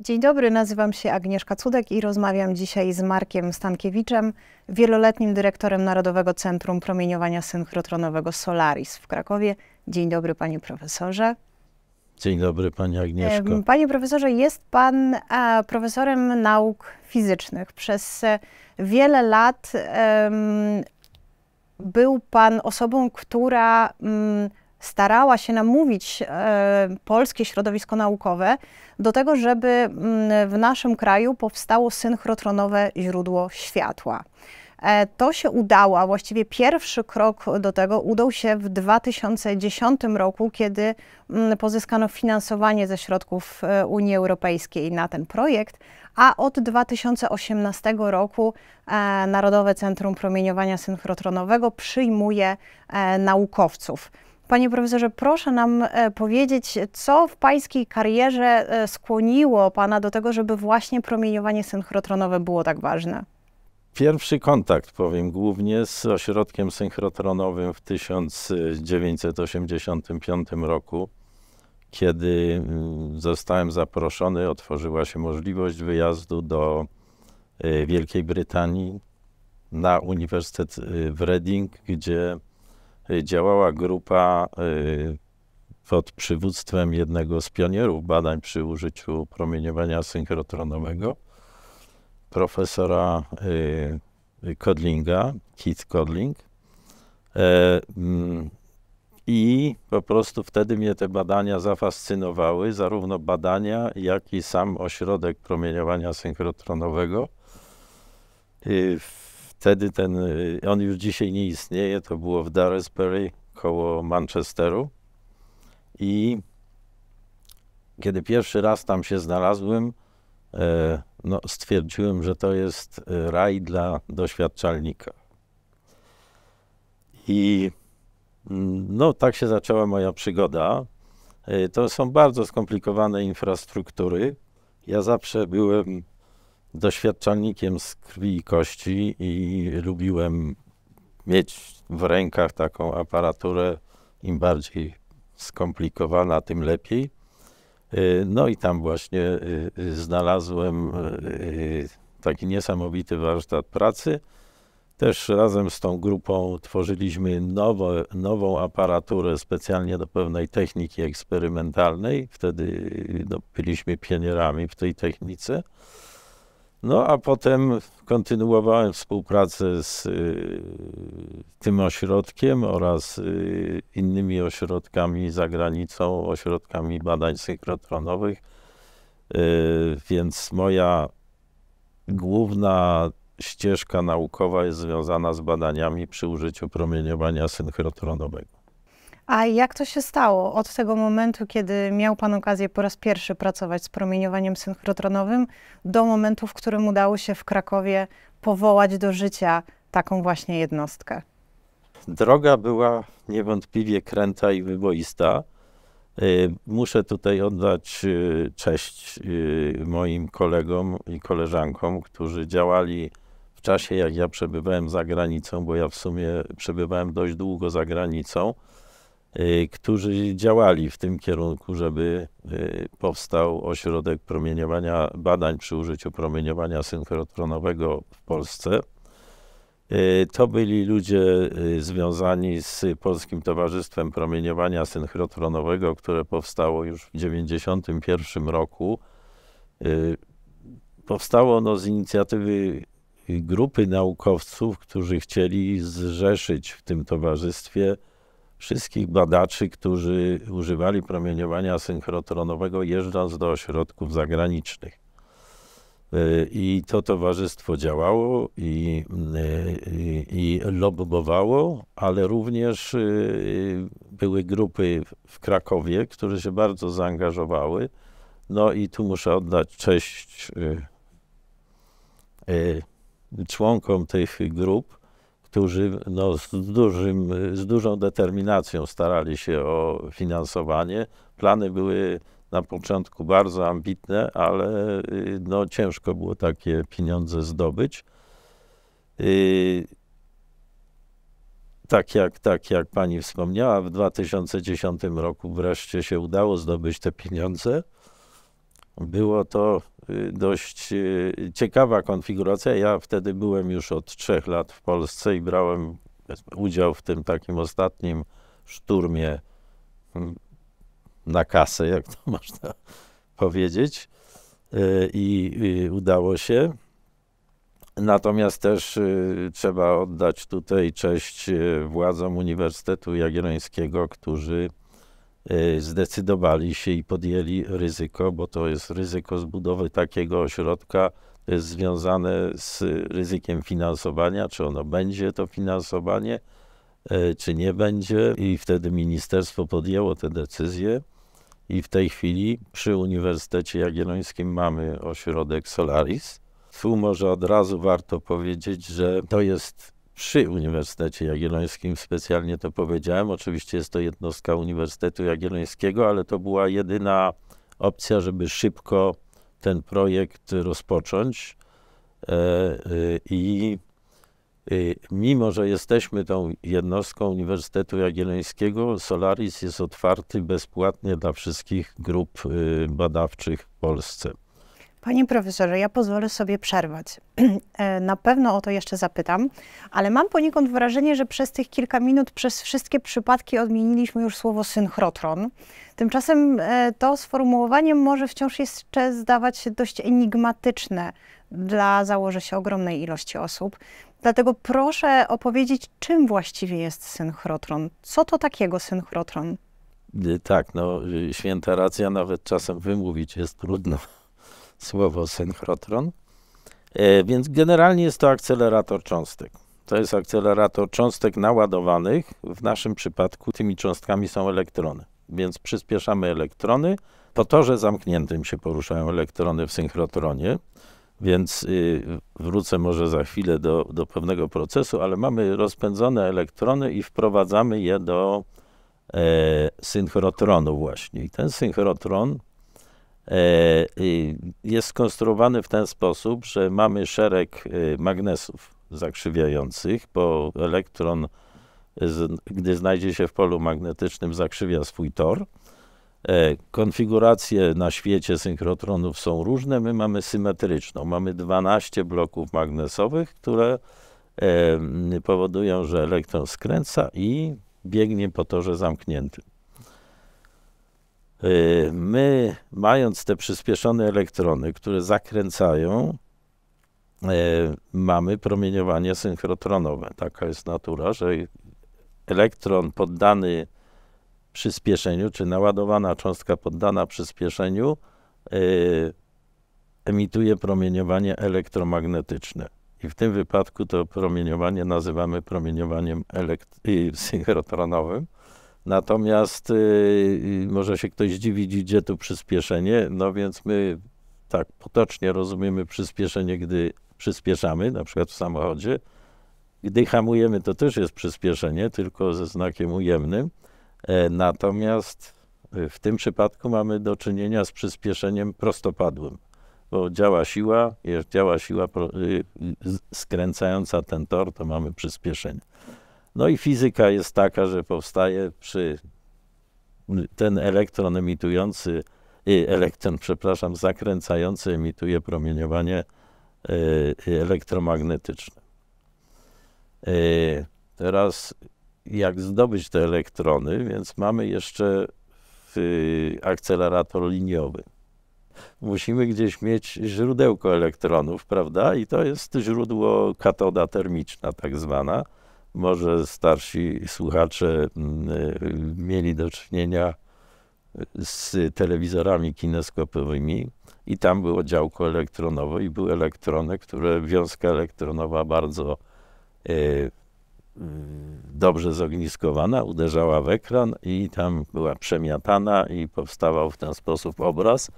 Dzień dobry, nazywam się Agnieszka Cudek i rozmawiam dzisiaj z Markiem Stankiewiczem, wieloletnim dyrektorem Narodowego Centrum Promieniowania Synchrotronowego Solaris w Krakowie. Dzień dobry, panie profesorze. Dzień dobry, Pani Agnieszko. Panie profesorze, jest Pan e, profesorem nauk fizycznych. Przez e, wiele lat był Pan osobą, która mm, starała się namówić e, polskie środowisko naukowe do tego, żeby mm, w naszym kraju powstało synchrotronowe źródło światła. E, to się udało, a właściwie pierwszy krok do tego udał się w 2010 roku, kiedy mm, pozyskano finansowanie ze środków e, Unii Europejskiej na ten projekt, a od 2018 roku e, Narodowe Centrum Promieniowania Synchrotronowego przyjmuje naukowców. Panie profesorze, proszę nam powiedzieć, co w pańskiej karierze skłoniło pana do tego, żeby właśnie promieniowanie synchrotronowe było tak ważne? Pierwszy kontakt, powiem głównie, z ośrodkiem synchrotronowym w 1985 roku, kiedy mm, zostałem zaproszony, otworzyła się możliwość wyjazdu do e, Wielkiej Brytanii na Uniwersytet e, w Reading, gdzie e, działała grupa pod przywództwem jednego z pionierów badań przy użyciu promieniowania synchrotronowego profesora y, y, Kodlinga, Keith Kodling. E, mm, I po prostu wtedy mnie te badania zafascynowały, zarówno badania, jak i sam ośrodek promieniowania synchrotronowego. Y, wtedy ten, on już dzisiaj nie istnieje, to było w Daresbury koło Manchesteru. I kiedy pierwszy raz tam się znalazłem, E, no, stwierdziłem, że to jest e, raj dla doświadczalnika. I mm, no, tak się zaczęła moja przygoda. E, to są bardzo skomplikowane infrastruktury. Ja zawsze byłem doświadczalnikiem z krwi i kości i lubiłem mieć w rękach taką aparaturę. Im bardziej skomplikowana, tym lepiej. Y, no i tam właśnie y, y, znalazłem taki niesamowity warsztat pracy. Też razem z tą grupą tworzyliśmy nowe, nową aparaturę specjalnie do pewnej techniki eksperymentalnej. Wtedy no, byliśmy pionierami w tej technice. No a potem kontynuowałem współpracę z y, tym ośrodkiem oraz y, innymi ośrodkami za granicą, ośrodkami badań synchrotronowych. Y, więc moja główna ścieżka naukowa jest związana z badaniami przy użyciu promieniowania synchrotronowego. A jak to się stało? Od tego momentu, kiedy miał Pan okazję po raz pierwszy pracować z promieniowaniem synchrotronowym, do momentu, w którym udało się w Krakowie powołać do życia taką właśnie jednostkę? Droga była niewątpliwie kręta i wyboista. Y, muszę tutaj oddać y, cześć y, moim kolegom i koleżankom, którzy działali w czasie, jak ja przebywałem za granicą, bo ja w sumie przebywałem dość długo za granicą Y, którzy działali w tym kierunku, żeby y, powstał ośrodek promieniowania, badań przy użyciu promieniowania synchrotronowego w Polsce. Y, to byli ludzie związani z Polskim Towarzystwem Promieniowania Synchrotronowego, które powstało już w 1991 roku. Powstało ono z inicjatywy grupy naukowców, którzy chcieli zrzeszyć w tym towarzystwie wszystkich badaczy, którzy używali promieniowania synchrotronowego, jeżdżąc do ośrodków zagranicznych. Y, I to towarzystwo działało i, y, i, i lobbowało, ale również y, były grupy w Krakowie, które się bardzo zaangażowały. No i tu muszę oddać cześć członkom tych grup, którzy no, z, dużym, z dużą determinacją starali się o finansowanie. Plany były na początku bardzo ambitne, ale no, ciężko było takie pieniądze zdobyć. Y, tak jak, tak jak pani wspomniała, w 2010 roku wreszcie się udało zdobyć te pieniądze. Było to Y, dość y, ciekawa konfiguracja. Ja wtedy byłem już od trzech lat w Polsce i brałem udział w tym takim ostatnim szturmie hmm, na kasę, jak to można powiedzieć. Y, I, udało się. Natomiast też trzeba oddać tutaj cześć władzom Uniwersytetu Jagiellońskiego, którzy Y, zdecydowali się i podjęli ryzyko, bo to jest ryzyko zbudowy takiego ośrodka y, związane z ryzykiem finansowania, czy ono będzie to finansowanie, y, czy nie będzie. I wtedy ministerstwo podjęło te decyzje. I w tej chwili przy Uniwersytecie Jagiellońskim mamy ośrodek Solaris. Tu może od razu warto powiedzieć, że to jest przy Uniwersytecie Jagiellońskim specjalnie to powiedziałem. Oczywiście jest to jednostka Uniwersytetu Jagiellońskiego, ale to była jedyna opcja, żeby szybko ten projekt rozpocząć. E, e, I e, mimo, że jesteśmy tą jednostką Uniwersytetu Jagiellońskiego, Solaris jest otwarty bezpłatnie dla wszystkich grup y, badawczych w Polsce. Panie profesorze, ja pozwolę sobie przerwać. E, na pewno o to jeszcze zapytam, ale mam poniekąd wrażenie, że przez tych kilka minut, przez wszystkie przypadki odmieniliśmy już słowo synchrotron. Tymczasem e, to sformułowanie może wciąż jeszcze zdawać się dość enigmatyczne dla, założę się, ogromnej ilości osób. Dlatego proszę opowiedzieć, czym właściwie jest synchrotron. Co to takiego synchrotron? Tak, no y, święta racja nawet czasem wymówić jest trudno słowo synchrotron. E, więc generalnie jest to akcelerator cząstek. To jest akcelerator cząstek naładowanych. W naszym przypadku tymi cząstkami są elektrony. Więc przyspieszamy elektrony. Po torze zamkniętym się poruszają elektrony w synchrotronie. Więc y, wrócę może za chwilę do, do pewnego procesu, ale mamy rozpędzone elektrony i wprowadzamy je do e, synchrotronu właśnie. I ten synchrotron E, jest skonstruowany w ten sposób, że mamy szereg e, magnesów zakrzywiających, bo elektron, e, gdy znajdzie się w polu magnetycznym, zakrzywia swój tor. Konfiguracje na świecie synchrotronów są różne. My mamy symetryczną. Mamy 12 bloków magnesowych, które powodują, że elektron skręca i biegnie po torze zamkniętym. Y, my, mając te przyspieszone elektrony, które zakręcają, y, mamy promieniowanie synchrotronowe. Taka jest natura, że elektron poddany przyspieszeniu, czy naładowana cząstka poddana przyspieszeniu, y, emituje promieniowanie elektromagnetyczne. I w tym wypadku to promieniowanie nazywamy promieniowaniem synchrotronowym. Natomiast y, y, może się ktoś dziwić, gdzie tu przyspieszenie. No więc my tak potocznie rozumiemy przyspieszenie, gdy przyspieszamy, na przykład w samochodzie. Gdy hamujemy, to też jest przyspieszenie, tylko ze znakiem ujemnym. E, natomiast y, w tym przypadku mamy do czynienia z przyspieszeniem prostopadłym, bo działa siła, jest działa siła skręcająca ten tor, to mamy przyspieszenie. No i fizyka jest taka, że powstaje przy ten elektron emitujący, elektron, przepraszam, zakręcający emituje promieniowanie e, elektromagnetyczne. E, teraz jak zdobyć te elektrony, więc mamy jeszcze akcelerator liniowy. Musimy gdzieś mieć źródełko elektronów, prawda? I to jest źródło katoda termiczna, tak zwana może starsi słuchacze mm, y, mieli do czynienia z telewizorami kineskopowymi i tam było działko elektronowe i były elektrony, które wiązka elektronowa bardzo y, y, dobrze zogniskowana, uderzała w ekran i tam była przemiatana i powstawał w ten sposób obraz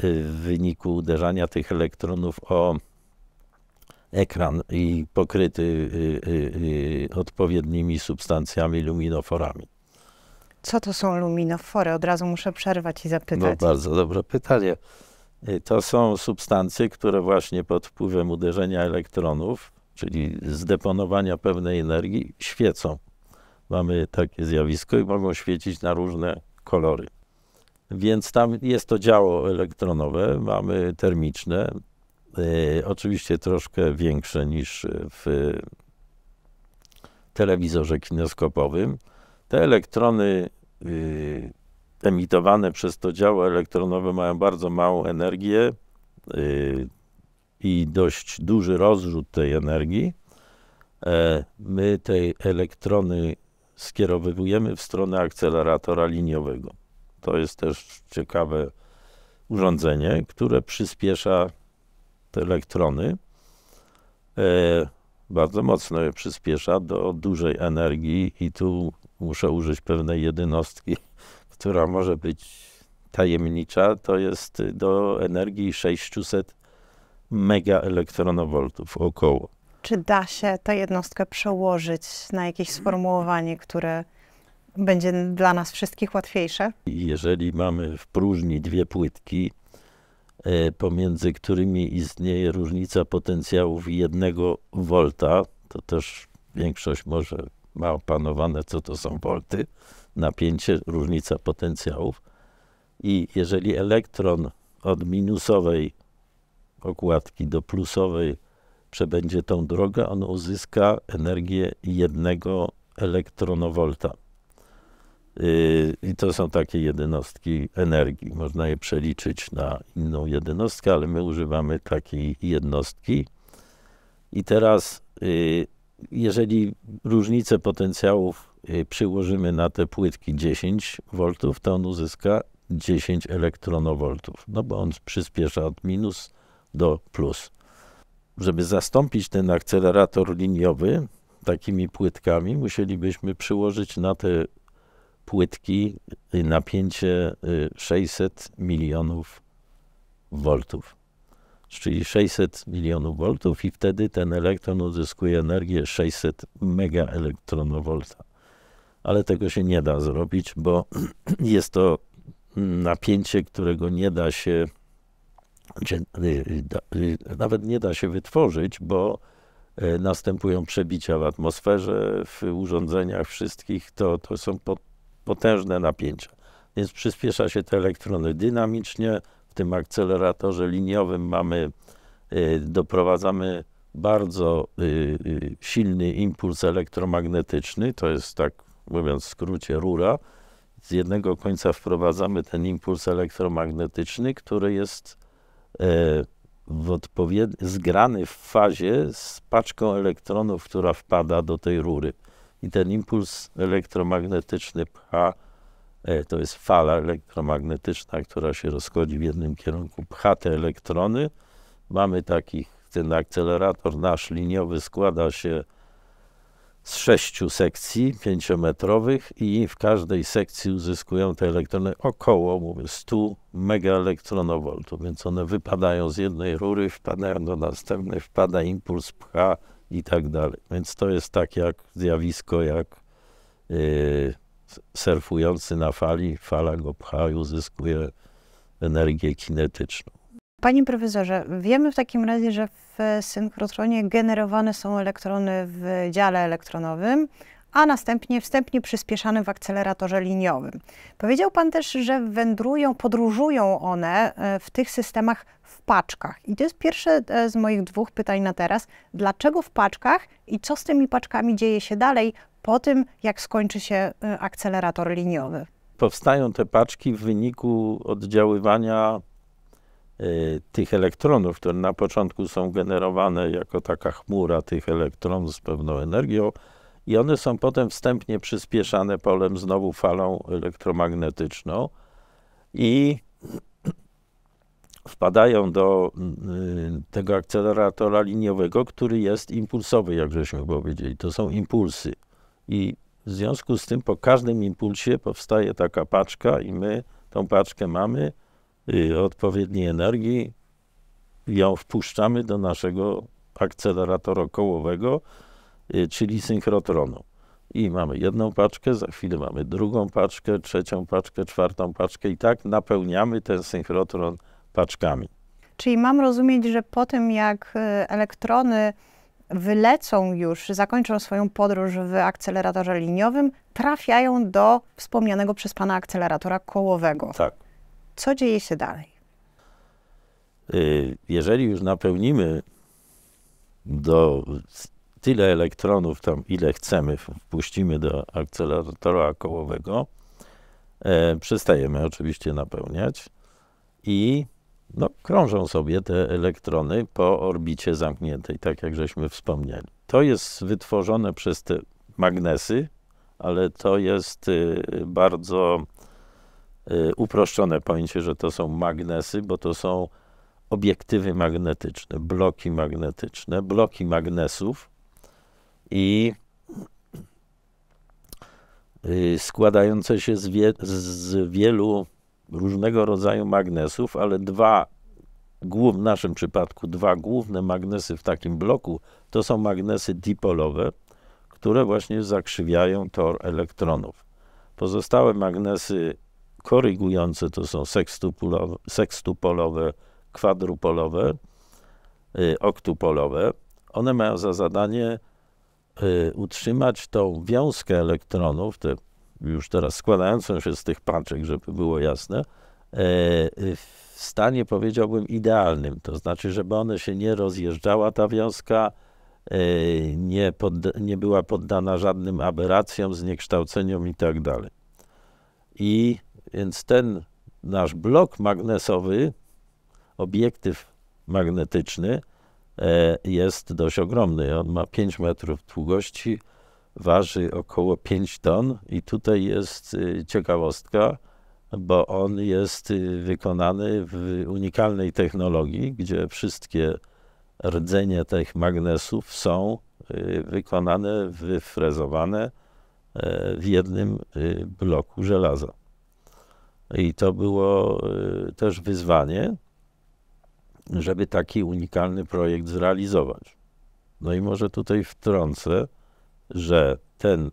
w wyniku uderzania tych elektronów o ekran i pokryty y, y, y, odpowiednimi substancjami, luminoforami. Co to są luminofory? Od razu muszę przerwać i no, zapytać. No, bardzo dobre pytanie. Y, to są substancje, które właśnie pod wpływem uderzenia elektronów, czyli zdeponowania pewnej energii, świecą. Mamy takie zjawisko i mogą świecić na różne kolory. Więc tam jest to działo elektronowe, mamy termiczne, Y, oczywiście troszkę większe niż w telewizorze kineskopowym. Te elektrony y, emitowane przez to działo elektronowe mają bardzo małą energię y, i dość duży rozrzut tej energii. E, my te elektrony skierowywujemy w stronę akceleratora liniowego. To jest też ciekawe urządzenie, które przyspiesza te elektrony e, bardzo mocno je przyspiesza do dużej energii i tu muszę użyć pewnej jednostki, która może być tajemnicza, to jest do energii 600 megaelektronowoltów około. Czy da się tę jednostkę przełożyć na jakieś sformułowanie, które będzie dla nas wszystkich łatwiejsze? Jeżeli mamy w próżni dwie płytki, E, pomiędzy którymi istnieje różnica potencjałów jednego wolta, to też większość może ma opanowane, co to są wolty, napięcie, różnica potencjałów. I jeżeli elektron od minusowej okładki do plusowej przebędzie tą drogę, on uzyska energię jednego elektronowolta. I to są takie jednostki energii. Można je przeliczyć na inną jednostkę, ale my używamy takiej jednostki. I teraz, y, jeżeli różnicę potencjałów y, przyłożymy na te płytki 10 V, to on uzyska 10 elektronowoltów, no bo on przyspiesza od minus do plus. Żeby zastąpić ten akcelerator liniowy takimi płytkami, musielibyśmy przyłożyć na te płytki, y, napięcie 600 y, milionów voltów, czyli 600 milionów voltów i wtedy ten elektron uzyskuje energię 600 megaelektronowolta. Ale tego się nie da zrobić, bo jest to napięcie, którego nie da się y, nawet nie da się wytworzyć, bo e, następują przebicia w atmosferze, w urządzeniach wszystkich, to, to są pod, potężne napięcia. Więc przyspiesza się te elektrony dynamicznie. W tym akceleratorze liniowym mamy, y, doprowadzamy bardzo y, y, silny impuls elektromagnetyczny, to jest tak mówiąc w skrócie rura. Z jednego końca wprowadzamy ten impuls elektromagnetyczny, który jest e, w odpowied... zgrany w fazie z paczką elektronów, która wpada do tej rury i ten impuls elektromagnetyczny pcha, e, to jest fala elektromagnetyczna, która się rozchodzi w jednym kierunku, pcha te elektrony. Mamy takich, ten akcelerator nasz liniowy składa się z sześciu sekcji pięciometrowych i w każdej sekcji uzyskują te elektrony około, mówię, 100 megaelektronowoltów, więc one wypadają z jednej rury, wpadają do następnej, wpada impuls, pcha i tak dalej. Więc to jest tak jak zjawisko, jak yy, surfujący na fali, fala go pcha i uzyskuje energię kinetyczną. Panie profesorze, wiemy w takim razie, że w synchrotronie generowane są elektrony w dziale elektronowym, a następnie wstępnie przyspieszany w akceleratorze liniowym. Powiedział Pan też, że wędrują, podróżują one e, w tych systemach w paczkach. I to jest pierwsze e, z moich dwóch pytań na teraz. Dlaczego w paczkach i co z tymi paczkami dzieje się dalej po tym, jak skończy się e, akcelerator liniowy? Powstają te paczki w wyniku oddziaływania tych elektronów, które na początku są generowane jako taka chmura tych elektronów z pewną energią, i one są potem wstępnie przyspieszane polem, znowu falą elektromagnetyczną i wpadają do mm, y, tego akceleratora liniowego, który jest impulsowy, jak żeśmy powiedzieli. To są impulsy. I w związku z tym po każdym impulsie powstaje taka paczka i my tą paczkę mamy y, odpowiedniej energii, ją wpuszczamy do naszego akceleratora kołowego, Y, czyli synchrotronu. I mamy jedną paczkę, za chwilę mamy drugą paczkę, trzecią paczkę, czwartą paczkę i tak napełniamy ten synchrotron paczkami. Czyli mam rozumieć, że po tym jak y, elektrony wylecą już, zakończą swoją podróż w akceleratorze liniowym, trafiają do wspomnianego przez Pana akceleratora kołowego. Tak. Co dzieje się dalej? Y, jeżeli już napełnimy do tyle elektronów tam, ile chcemy, wpuścimy do akceleratora kołowego. E, przestajemy oczywiście napełniać i no, krążą sobie te elektrony po orbicie zamkniętej, tak jak żeśmy wspomnieli. To jest wytworzone przez te magnesy, ale to jest y, bardzo y, uproszczone pojęcie, że to są magnesy, bo to są obiektywy magnetyczne, bloki magnetyczne, bloki magnesów, i y, składające się z, wie, z wielu różnego rodzaju magnesów, ale dwa, w naszym przypadku, dwa główne magnesy w takim bloku to są magnesy dipolowe, które właśnie zakrzywiają tor elektronów. Pozostałe magnesy korygujące to są sekstupolowe, sekstupolowe kwadrupolowe, y, oktupolowe. One mają za zadanie Y, utrzymać tą wiązkę elektronów, te już teraz składającą się z tych paczek, żeby było jasne, y, y, w stanie powiedziałbym idealnym. To znaczy, żeby one się nie rozjeżdżała, ta wiązka, nie, pod, nie była poddana żadnym aberracjom, zniekształceniom i tak dalej. I więc ten nasz blok magnesowy, obiektyw magnetyczny, E, jest dość ogromny. On ma 5 metrów długości, waży około 5 ton i tutaj jest y, ciekawostka, bo on jest y, wykonany w unikalnej technologii, gdzie wszystkie rdzenie tych magnesów są y, wykonane, wyfrezowane e, w jednym bloku żelaza. I to było też wyzwanie, żeby taki unikalny projekt zrealizować. No i może tutaj wtrącę, że ten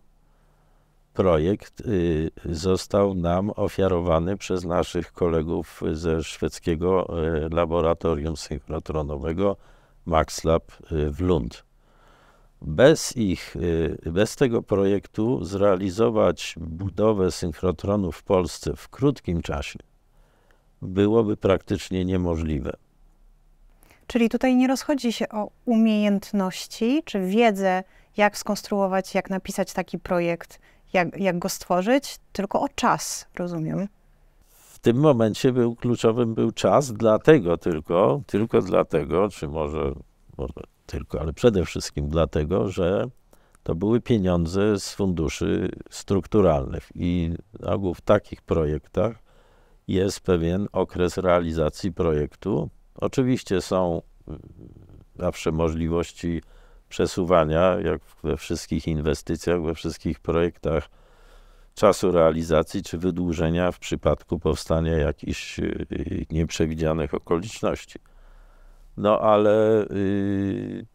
projekt y, został nam ofiarowany przez naszych kolegów ze szwedzkiego y, laboratorium synchrotronowego MaxLab y, w Lund. Bez ich, bez tego projektu zrealizować budowę synchrotronu w Polsce w krótkim czasie byłoby praktycznie niemożliwe. Czyli tutaj nie rozchodzi się o umiejętności czy wiedzę, jak skonstruować, jak napisać taki projekt, jak, jak go stworzyć, tylko o czas, rozumiem. W tym momencie był kluczowym był czas, dlatego tylko, tylko dlatego, czy może, może tylko, ale przede wszystkim dlatego, że to były pieniądze z funduszy strukturalnych i na w takich projektach jest pewien okres realizacji projektu, Oczywiście są mm, zawsze możliwości przesuwania, jak we wszystkich inwestycjach, we wszystkich projektach, czasu realizacji czy wydłużenia w przypadku powstania jakichś y, y, nieprzewidzianych okoliczności. No ale yy,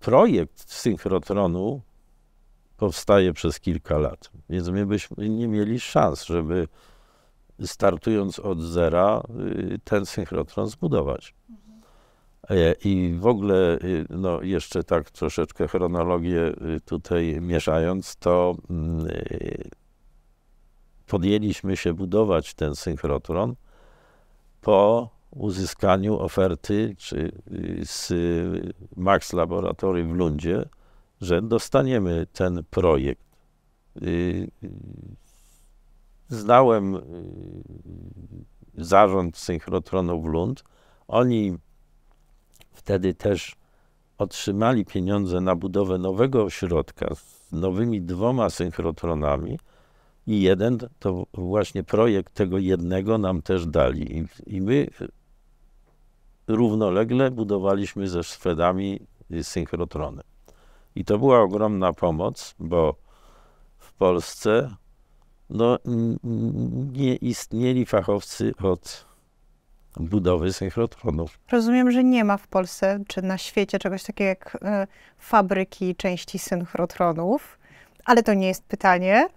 projekt synchrotronu powstaje przez kilka lat, więc my byśmy nie mieli szans, żeby startując od zera, y, ten synchrotron zbudować. E, I w ogóle, y, no jeszcze tak troszeczkę chronologię y, tutaj mieszając, to mm, podjęliśmy się budować ten synchrotron po uzyskaniu oferty czy z Max Laboratory w Lundzie, że dostaniemy ten projekt Znałem y, zarząd synchrotronów Lund. Oni wtedy też otrzymali pieniądze na budowę nowego ośrodka z nowymi dwoma synchrotronami i jeden to właśnie projekt tego jednego nam też dali. I, i my y, równolegle budowaliśmy ze Szwedami y, synchrotrony. I to była ogromna pomoc, bo w Polsce no, nie istnieli fachowcy od budowy synchrotronów. Rozumiem, że nie ma w Polsce czy na świecie czegoś takiego jak y, fabryki części synchrotronów, ale to nie jest pytanie.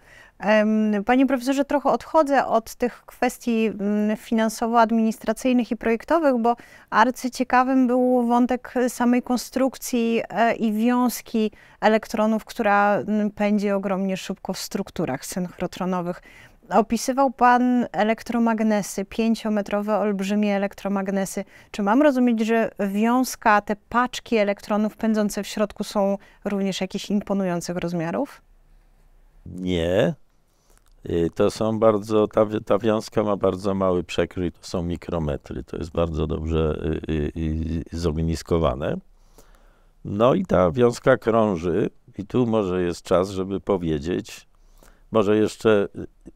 Panie profesorze, trochę odchodzę od tych kwestii mm, finansowo-administracyjnych i projektowych, bo arcyciekawym był wątek samej konstrukcji e, i wiązki elektronów, która mm, pędzi ogromnie szybko w strukturach synchrotronowych. Opisywał Pan elektromagnesy, pięciometrowe, olbrzymie elektromagnesy. Czy mam rozumieć, że wiązka, te paczki elektronów pędzące w środku są również jakichś imponujących rozmiarów? Nie, Y, to są bardzo, ta, ta wiązka ma bardzo mały przekrój, to są mikrometry, to jest bardzo dobrze y, y, zogniskowane. No i ta wiązka krąży i tu może jest czas, żeby powiedzieć, może jeszcze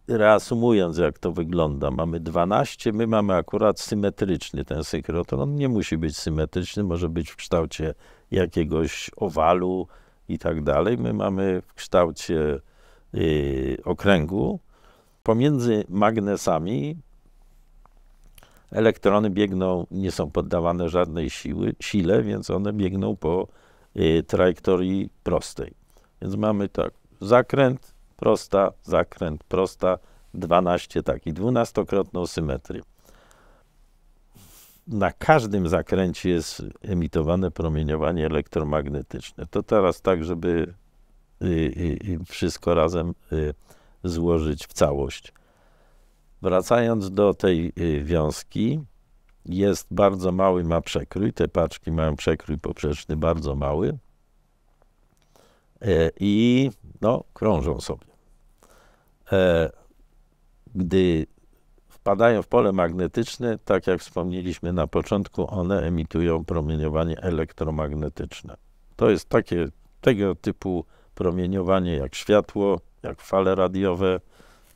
reasumując, jak to wygląda, mamy 12, my mamy akurat symetryczny ten synchrotron. On nie musi być symetryczny, może być w kształcie jakiegoś owalu i tak dalej. My mamy w kształcie Y, okręgu, pomiędzy magnesami elektrony biegną, nie są poddawane żadnej siły, sile, więc one biegną po y, trajektorii prostej. Więc mamy tak, zakręt, prosta, zakręt, prosta, 12 12-krotną symetrię. Na każdym zakręcie jest emitowane promieniowanie elektromagnetyczne. To teraz tak, żeby Y, y, y, wszystko razem złożyć w całość. Wracając do tej wiązki, jest bardzo mały, ma przekrój. Te paczki mają przekrój poprzeczny bardzo mały e, i no, krążą sobie. E, gdy wpadają w pole magnetyczne, tak jak wspomnieliśmy na początku, one emitują promieniowanie elektromagnetyczne. To jest takie tego typu promieniowanie jak światło, jak fale radiowe,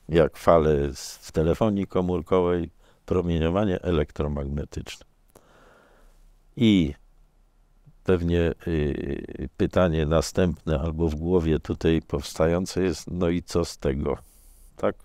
jak fale w telefonii komórkowej, promieniowanie elektromagnetyczne. I pewnie y, y, pytanie następne albo w głowie tutaj powstające jest, no i co z tego? Tak?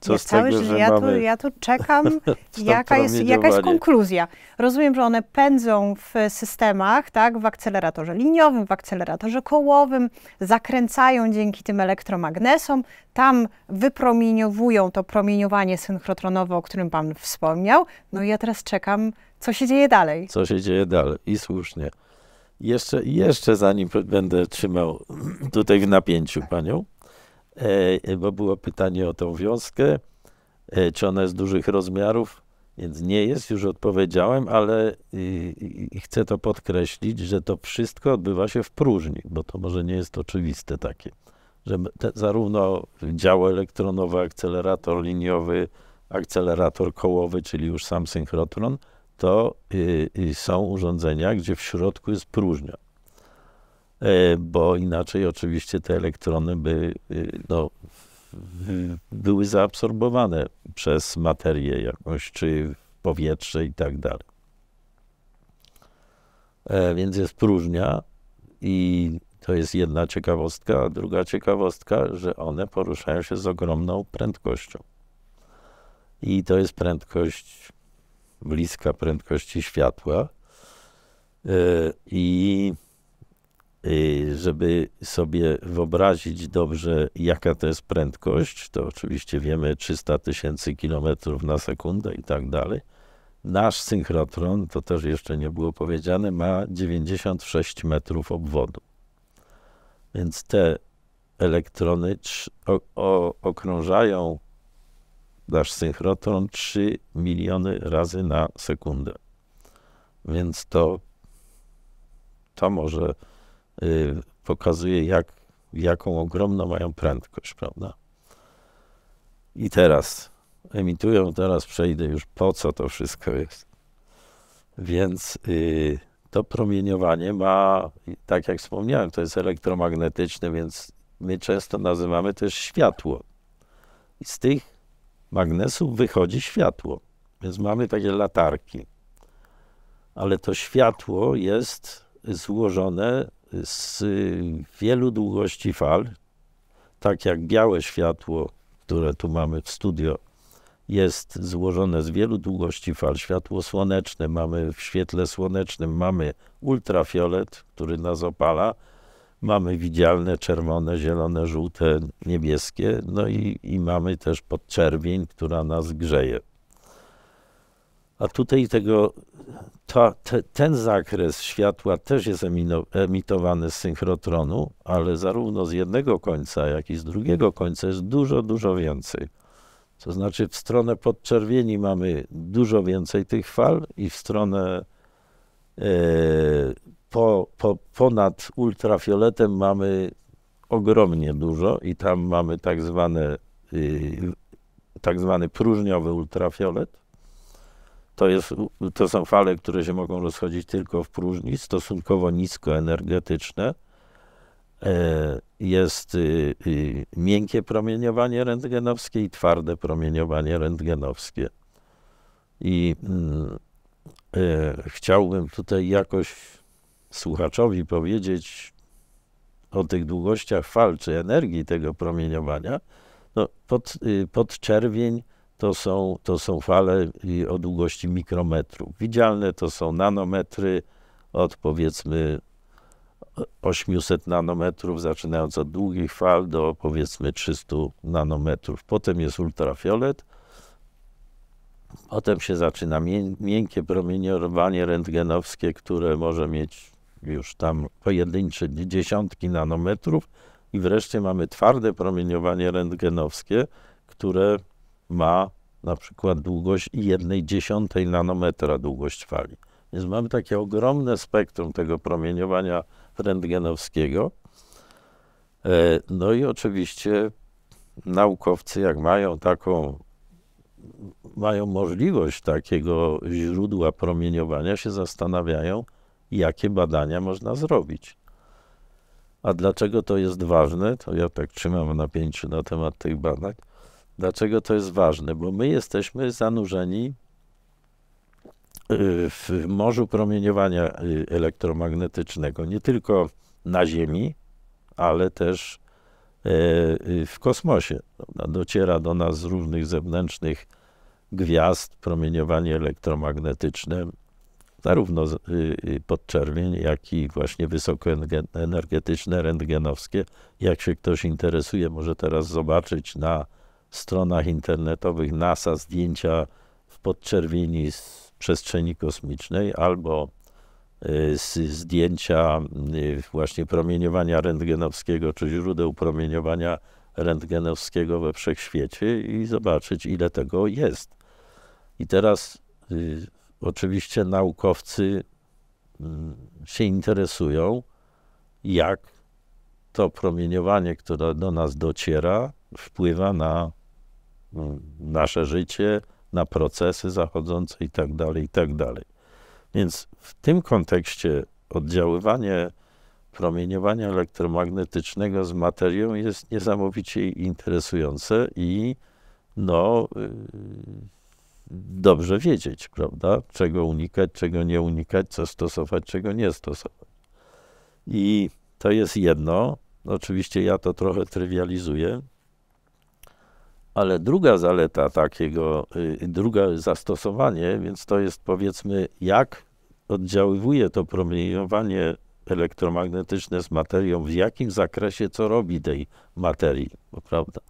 Co ja z tego, że ja, mamy... tu, ja tu czekam, jaka, jest, jakaś konkluzja. Rozumiem, że one pędzą w systemach, tak, w akceleratorze liniowym, w akceleratorze kołowym, zakręcają dzięki tym elektromagnesom, tam wypromieniowują to promieniowanie synchrotronowe, o którym pan wspomniał. No i ja teraz czekam, co się dzieje dalej. Co się dzieje dalej i słusznie. Jeszcze, jeszcze zanim będę trzymał tutaj w napięciu panią, E, bo było pytanie o tą wiązkę, e, czy ona jest dużych rozmiarów, więc nie jest, już odpowiedziałem, ale chcę to podkreślić, że to wszystko odbywa się w próżni, bo to może nie jest oczywiste takie, że te, zarówno dział elektronowy, akcelerator liniowy, akcelerator kołowy, czyli już sam synchrotron, to y, y, są urządzenia, gdzie w środku jest próżnia. E, bo inaczej oczywiście te elektrony by e, no, były zaabsorbowane przez materię jakąś, czy powietrze i tak dalej. E, więc jest próżnia i to jest jedna ciekawostka. A druga ciekawostka, że one poruszają się z ogromną prędkością. I to jest prędkość bliska prędkości światła. I Y, żeby sobie wyobrazić dobrze, jaka to jest prędkość, to oczywiście wiemy 300 tysięcy kilometrów na sekundę i tak dalej. Nasz synchrotron, to też jeszcze nie było powiedziane, ma 96 metrów obwodu. Więc te elektrony o, okrążają nasz synchrotron 3 miliony razy na sekundę. Więc to, to może Y, pokazuje, jak, jaką ogromną mają prędkość, prawda? I teraz emitują, teraz przejdę już po co to wszystko jest. Więc y, to promieniowanie ma, tak jak wspomniałem, to jest elektromagnetyczne, więc my często nazywamy też światło. I z tych magnesów wychodzi światło. Więc mamy takie latarki. Ale to światło jest złożone z wielu długości fal, tak jak białe światło, które tu mamy w studio, jest złożone z wielu długości fal. Światło słoneczne mamy w świetle słonecznym, mamy ultrafiolet, który nas opala, mamy widzialne czerwone, zielone, żółte, niebieskie, no i, i mamy też podczerwień, która nas grzeje. A tutaj tego, ta, te, ten zakres światła też jest emitowany z synchrotronu, ale zarówno z jednego końca, jak i z drugiego końca jest dużo, dużo więcej. To znaczy w stronę podczerwieni mamy dużo więcej tych fal i w stronę e, po, po, ponad ultrafioletem mamy ogromnie dużo i tam mamy tak zwane y, tak zwany próżniowy ultrafiolet, to, jest, to są fale, które się mogą rozchodzić tylko w próżni, stosunkowo niskoenergetyczne. E, jest y, y, miękkie promieniowanie rentgenowskie i twarde promieniowanie rentgenowskie. I mm, e, chciałbym tutaj jakoś słuchaczowi powiedzieć o tych długościach fal czy energii tego promieniowania. No, pod, y, pod czerwień to są, to są fale o długości mikrometrów. Widzialne to są nanometry od powiedzmy 800 nanometrów, zaczynając od długich fal do powiedzmy 300 nanometrów. Potem jest ultrafiolet, potem się zaczyna miękkie promieniowanie rentgenowskie, które może mieć już tam pojedyncze dziesiątki nanometrów i wreszcie mamy twarde promieniowanie rentgenowskie, które ma na przykład długość jednej dziesiątej nanometra długość fali. Więc mamy takie ogromne spektrum tego promieniowania rentgenowskiego. E, no i oczywiście naukowcy, jak mają taką, mają możliwość takiego źródła promieniowania, się zastanawiają, jakie badania można zrobić. A dlaczego to jest ważne? To ja tak trzymam napięcie na temat tych badań. Dlaczego to jest ważne? Bo my jesteśmy zanurzeni y, w morzu promieniowania y, elektromagnetycznego, nie tylko na Ziemi, ale też e, y, w kosmosie. Dociera do nas z różnych zewnętrznych gwiazd promieniowanie elektromagnetyczne, zarówno podczerwień, jak i właśnie wysokoenergetyczne, rentgenowskie. Jak się ktoś interesuje, może teraz zobaczyć na stronach internetowych NASA zdjęcia w podczerwieni z przestrzeni kosmicznej albo y, z zdjęcia y, właśnie promieniowania rentgenowskiego czy źródeł promieniowania rentgenowskiego we wszechświecie i zobaczyć, ile tego jest. I teraz y, oczywiście naukowcy mm, się interesują, jak to promieniowanie, które do nas dociera, wpływa na nasze życie, na procesy zachodzące itd., tak itd. Tak Więc w tym kontekście oddziaływanie promieniowania elektromagnetycznego z materią jest niesamowicie interesujące i no, y, dobrze wiedzieć, prawda? Czego unikać, czego nie unikać, co stosować, czego nie stosować. I to jest jedno. Oczywiście ja to trochę trywializuję, ale druga zaleta takiego, y, druga zastosowanie, więc to jest powiedzmy, jak oddziaływuje to promieniowanie elektromagnetyczne z materią, w jakim zakresie co robi tej materii, prawda?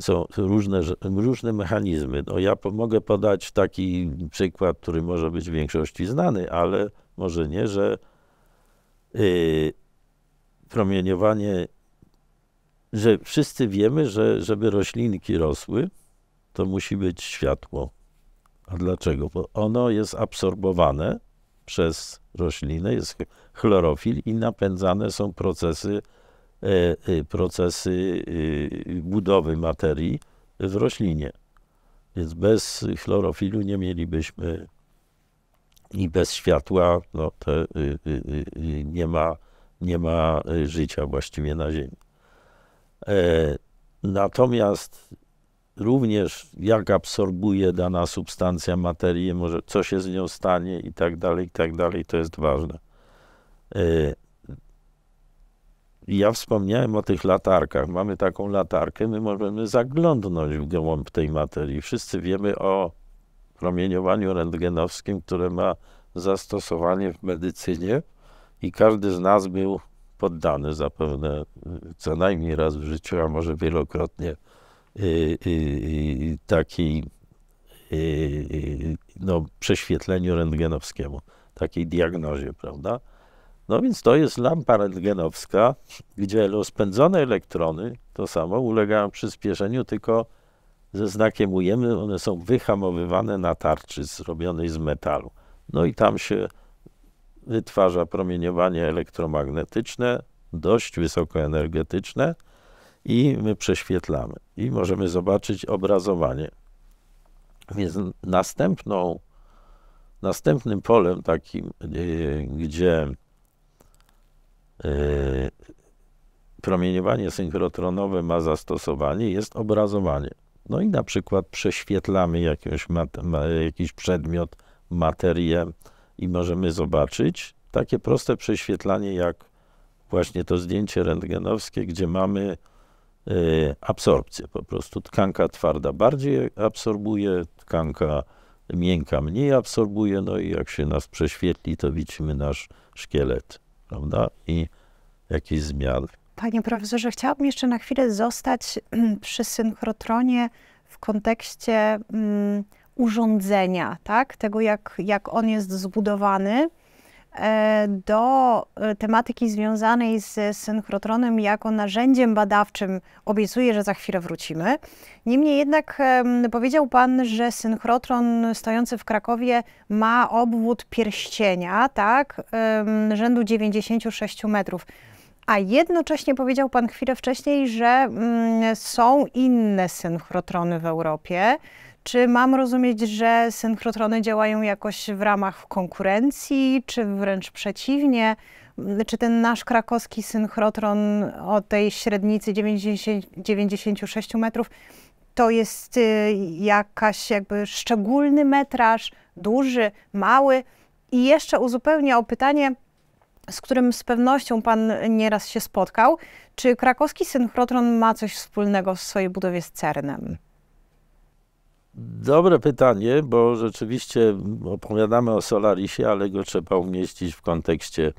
Są różne, różne mechanizmy. No ja po, mogę podać taki przykład, który może być w większości znany, ale może nie, że yy, promieniowanie że wszyscy wiemy, że żeby roślinki rosły, to musi być światło. A dlaczego? Bo ono jest absorbowane przez roślinę, jest chlorofil i napędzane są procesy, e, e, procesy e, budowy materii w roślinie. Więc bez chlorofilu nie mielibyśmy i bez światła no, te, y, y, y, nie, ma, nie ma życia właściwie na Ziemi. E, natomiast również jak absorbuje dana substancja materię, może co się z nią stanie i tak dalej, i tak dalej, to jest ważne. E, ja wspomniałem o tych latarkach. Mamy taką latarkę, my możemy zaglądnąć w głąb tej materii. Wszyscy wiemy o promieniowaniu rentgenowskim, które ma zastosowanie w medycynie i każdy z nas był poddany zapewne y, co najmniej raz w życiu, a może wielokrotnie y, y, takiej no, prześwietleniu rentgenowskiemu, takiej diagnozie, prawda? No więc to jest lampa rentgenowska, gdzie rozpędzone elektrony, to samo, ulegają przyspieszeniu, tylko ze znakiem ujemnym one są wyhamowywane na tarczy zrobionej z metalu. No i tam się wytwarza promieniowanie elektromagnetyczne, dość wysokoenergetyczne i my prześwietlamy. I możemy zobaczyć obrazowanie. Więc następną, następnym polem takim, e, gdzie e, promieniowanie synchrotronowe ma zastosowanie, jest obrazowanie. No i na przykład prześwietlamy jakiś przedmiot, materię, i możemy zobaczyć takie proste prześwietlanie, jak właśnie to zdjęcie rentgenowskie, gdzie mamy y, absorpcję po prostu. Tkanka twarda bardziej absorbuje, tkanka miękka mniej absorbuje, no i jak się nas prześwietli, to widzimy nasz szkielet, prawda? I jakieś zmiany. Panie profesorze, chciałabym jeszcze na chwilę zostać mm, przy synchrotronie w kontekście mm, urządzenia, tak? tego jak, jak on jest zbudowany, e, do e, tematyki związanej z synchrotronem jako narzędziem badawczym. Obiecuję, że za chwilę wrócimy. Niemniej jednak powiedział Pan, że synchrotron stojący w Krakowie ma obwód pierścienia, tak, rzędu 96 metrów. A jednocześnie powiedział Pan chwilę wcześniej, że mm, są inne synchrotrony w Europie. Czy mam rozumieć, że synchrotrony działają jakoś w ramach konkurencji, czy wręcz przeciwnie? Czy ten nasz krakowski synchrotron o tej średnicy 90, 96 metrów to jest y, jakaś jakby szczególny metraż, duży, mały? I jeszcze uzupełnia o pytanie, z którym z pewnością pan nieraz się spotkał. Czy krakowski synchrotron ma coś wspólnego w swojej budowie z CERNem? Dobre pytanie, bo rzeczywiście opowiadamy o Solarisie, ale go trzeba umieścić w kontekście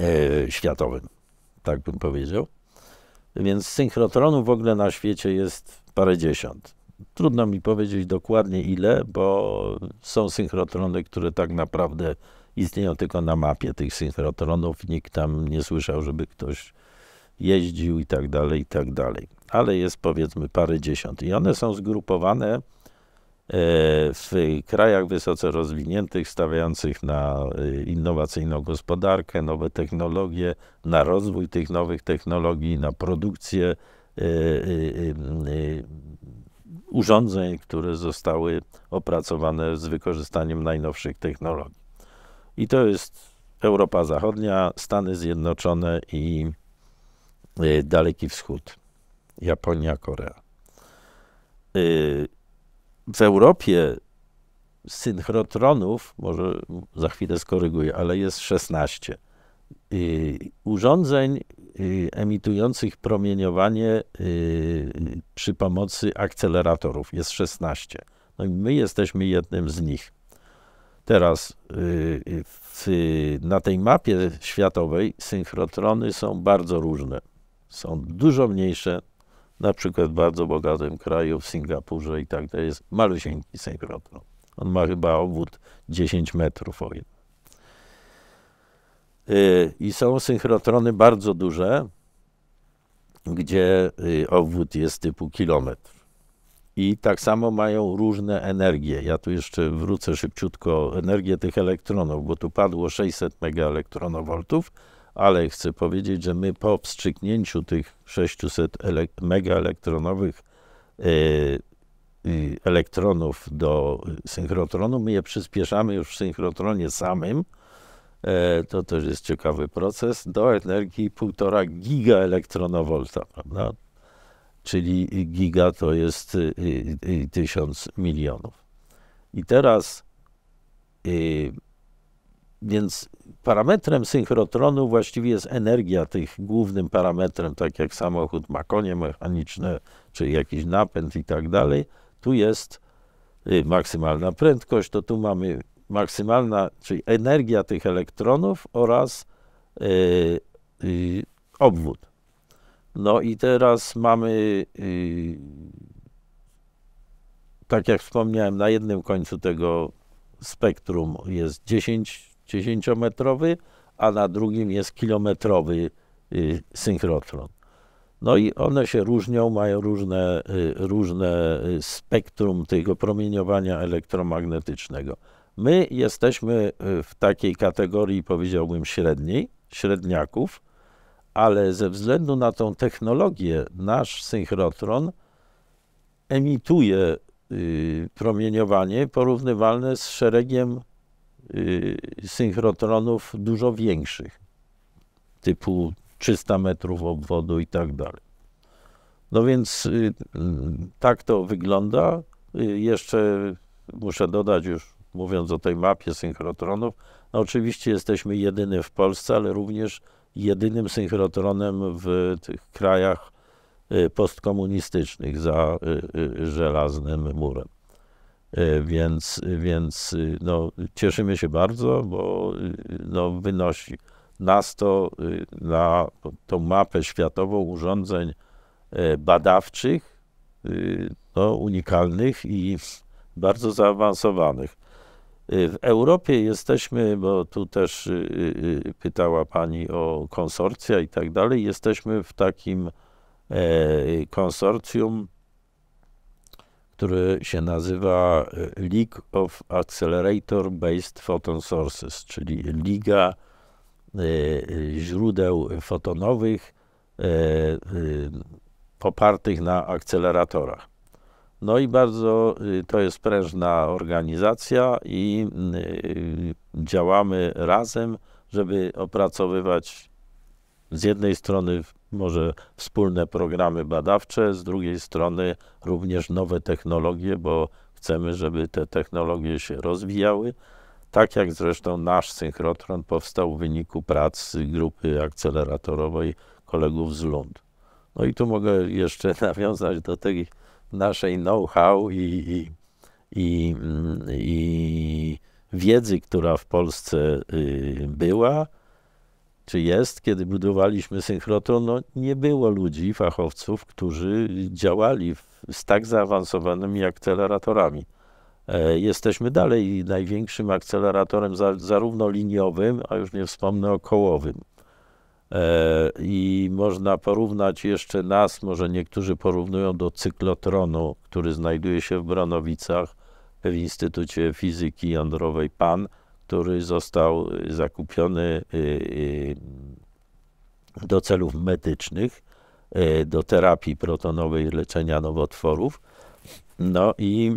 e, światowym, tak bym powiedział. Więc synchrotronów w ogóle na świecie jest parę dziesiąt. Trudno mi powiedzieć dokładnie ile, bo są synchrotrony, które tak naprawdę istnieją tylko na mapie tych synchrotronów. Nikt tam nie słyszał, żeby ktoś jeździł i tak dalej, i tak dalej. Ale jest powiedzmy parę dziesiąt i one są zgrupowane e, w krajach wysoce rozwiniętych, stawiających na e, innowacyjną gospodarkę, nowe technologie, na rozwój tych nowych technologii, na produkcję e, urządzeń, które zostały opracowane z wykorzystaniem najnowszych technologii. I to jest Europa Zachodnia, Stany Zjednoczone i Y, Daleki Wschód, Japonia, Korea. Y, w Europie synchrotronów, może za chwilę skoryguję, ale jest 16 y, urządzeń emitujących promieniowanie przy pomocy akceleratorów. Jest 16. No i my jesteśmy jednym z nich. Teraz w, na tej mapie światowej synchrotrony są bardzo różne są dużo mniejsze, na przykład w bardzo bogatym kraju, w Singapurze i tak dalej, jest malusieńki synchrotron. On ma chyba obwód 10 metrów o jeden. Y, I są synchrotrony bardzo duże, gdzie y, obwód jest typu kilometr. I tak samo mają różne energie. Ja tu jeszcze wrócę szybciutko energię tych elektronów, bo tu padło 600 megaelektronowoltów. elektronowoltów ale chcę powiedzieć, że my po wstrzyknięciu tych 600 megaelektronowych e, elektronów do synchrotronu, my je przyspieszamy już w synchrotronie samym, e, to też jest ciekawy proces, do energii 1,5 gigaelektronowolta, prawda? Czyli giga to jest 1000 y, y, milionów. I teraz y, więc parametrem synchrotronu właściwie jest energia tych głównym parametrem, tak jak samochód ma konie mechaniczne, czy jakiś napęd i tak dalej. Tu jest y, maksymalna prędkość, to tu mamy maksymalna, czyli energia tych elektronów oraz y, y, obwód. No i teraz mamy, tak jak wspomniałem, na jednym końcu tego spektrum jest 10 10-metrowy, a na drugim jest kilometrowy y, synchrotron. No i one się różnią, mają różne, y, różne y, spektrum tego promieniowania elektromagnetycznego. My jesteśmy w takiej kategorii, powiedziałbym, średniej, średniaków, ale ze względu na tą technologię, nasz synchrotron emituje promieniowanie porównywalne z szeregiem Y, synchrotronów dużo większych, typu 300 metrów obwodu i tak dalej. No więc y, tak to wygląda. Y, jeszcze muszę dodać już, mówiąc o tej mapie synchrotronów, no oczywiście jesteśmy jedyny w Polsce, ale również jedynym synchrotronem w tych krajach postkomunistycznych za żelaznym murem. Y, więc, więc y, no, cieszymy się bardzo, bo y, no, wynosi nas to na tą mapę światową urządzeń badawczych, no, unikalnych i bardzo zaawansowanych. W Europie jesteśmy, bo tu też pytała Pani o konsorcja i tak dalej, jesteśmy w takim e, konsorcjum który się nazywa e, League of Accelerator-Based Photon Sources, czyli Liga e, Źródeł Fotonowych e, opartych na akceleratorach. No i bardzo to jest prężna organizacja i działamy razem, żeby opracowywać z jednej strony może wspólne programy badawcze, z drugiej strony również nowe technologie, bo chcemy, żeby te technologie się rozwijały, tak jak zresztą nasz synchrotron powstał w wyniku prac grupy akceleratorowej kolegów z Lund. No i tu mogę jeszcze nawiązać do tej naszej know-how i, i, i, i wiedzy, która w Polsce y, była, czy jest, kiedy budowaliśmy synchrotron, no nie było ludzi, fachowców, którzy działali z tak zaawansowanymi akceleratorami. E, jesteśmy dalej największym akceleratorem za, zarówno liniowym, a już nie wspomnę o kołowym. E, I można porównać jeszcze nas, może niektórzy porównują do cyklotronu, który znajduje się w Bronowicach w Instytucie Fizyki Jądrowej PAN który został zakupiony y, y, do celów medycznych, y, do terapii protonowej leczenia nowotworów. No i,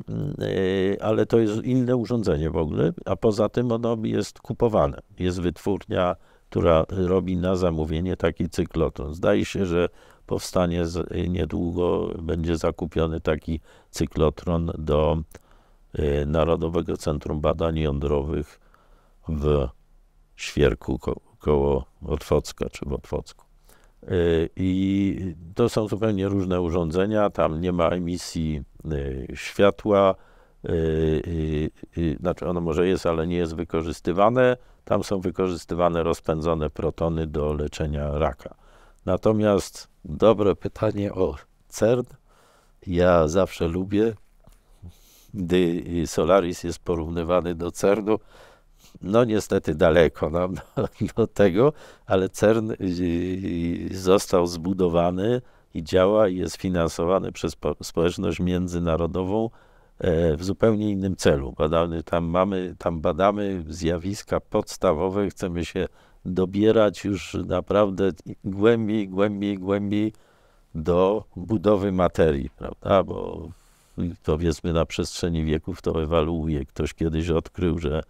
ale to jest inne urządzenie w ogóle, a poza tym ono jest kupowane. Jest wytwórnia, która robi na zamówienie taki cyklotron. Zdaje się, że powstanie niedługo, będzie zakupiony taki cyklotron do Narodowego Centrum Badań Jądrowych w Świerku ko koło Otwocka czy w Otwocku. Y, I to są zupełnie różne urządzenia, tam nie ma emisji y, światła, y, znaczy ono może jest, ale nie jest wykorzystywane. Tam są wykorzystywane rozpędzone protony do leczenia raka. Natomiast dobre pytanie o CERN. Ja zawsze lubię, gdy Solaris jest porównywany do CERNu, no niestety daleko nam no, do, do tego, ale CERN y, y, został zbudowany i działa i jest finansowany przez społeczność międzynarodową e, w zupełnie innym celu. Badamy, tam, mamy, tam badamy zjawiska podstawowe, chcemy się dobierać już naprawdę głębiej, głębiej, głębiej do budowy materii, prawda? Bo powiedzmy na przestrzeni wieków to ewaluuje. Ktoś kiedyś odkrył, że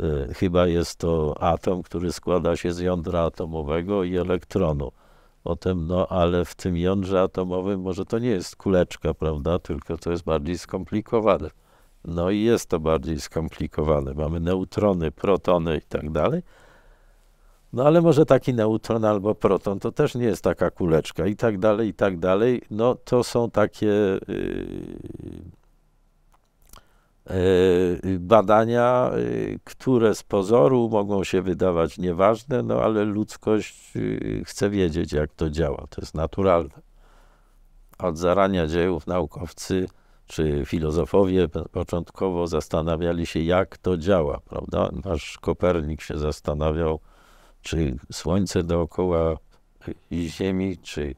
Y, chyba jest to atom, który składa się z jądra atomowego i elektronu. Potem, no ale w tym jądrze atomowym może to nie jest kuleczka, prawda, tylko to jest bardziej skomplikowane. No i jest to bardziej skomplikowane. Mamy neutrony, protony i tak dalej. No ale może taki neutron albo proton to też nie jest taka kuleczka i tak dalej, i tak dalej. No to są takie yy, E, badania, e, które z pozoru mogą się wydawać nieważne, no ale ludzkość e, chce wiedzieć, jak to działa. To jest naturalne. Od zarania dziejów naukowcy czy filozofowie początkowo zastanawiali się, jak to działa, prawda? Nasz Kopernik się zastanawiał, czy Słońce dookoła Ziemi, czy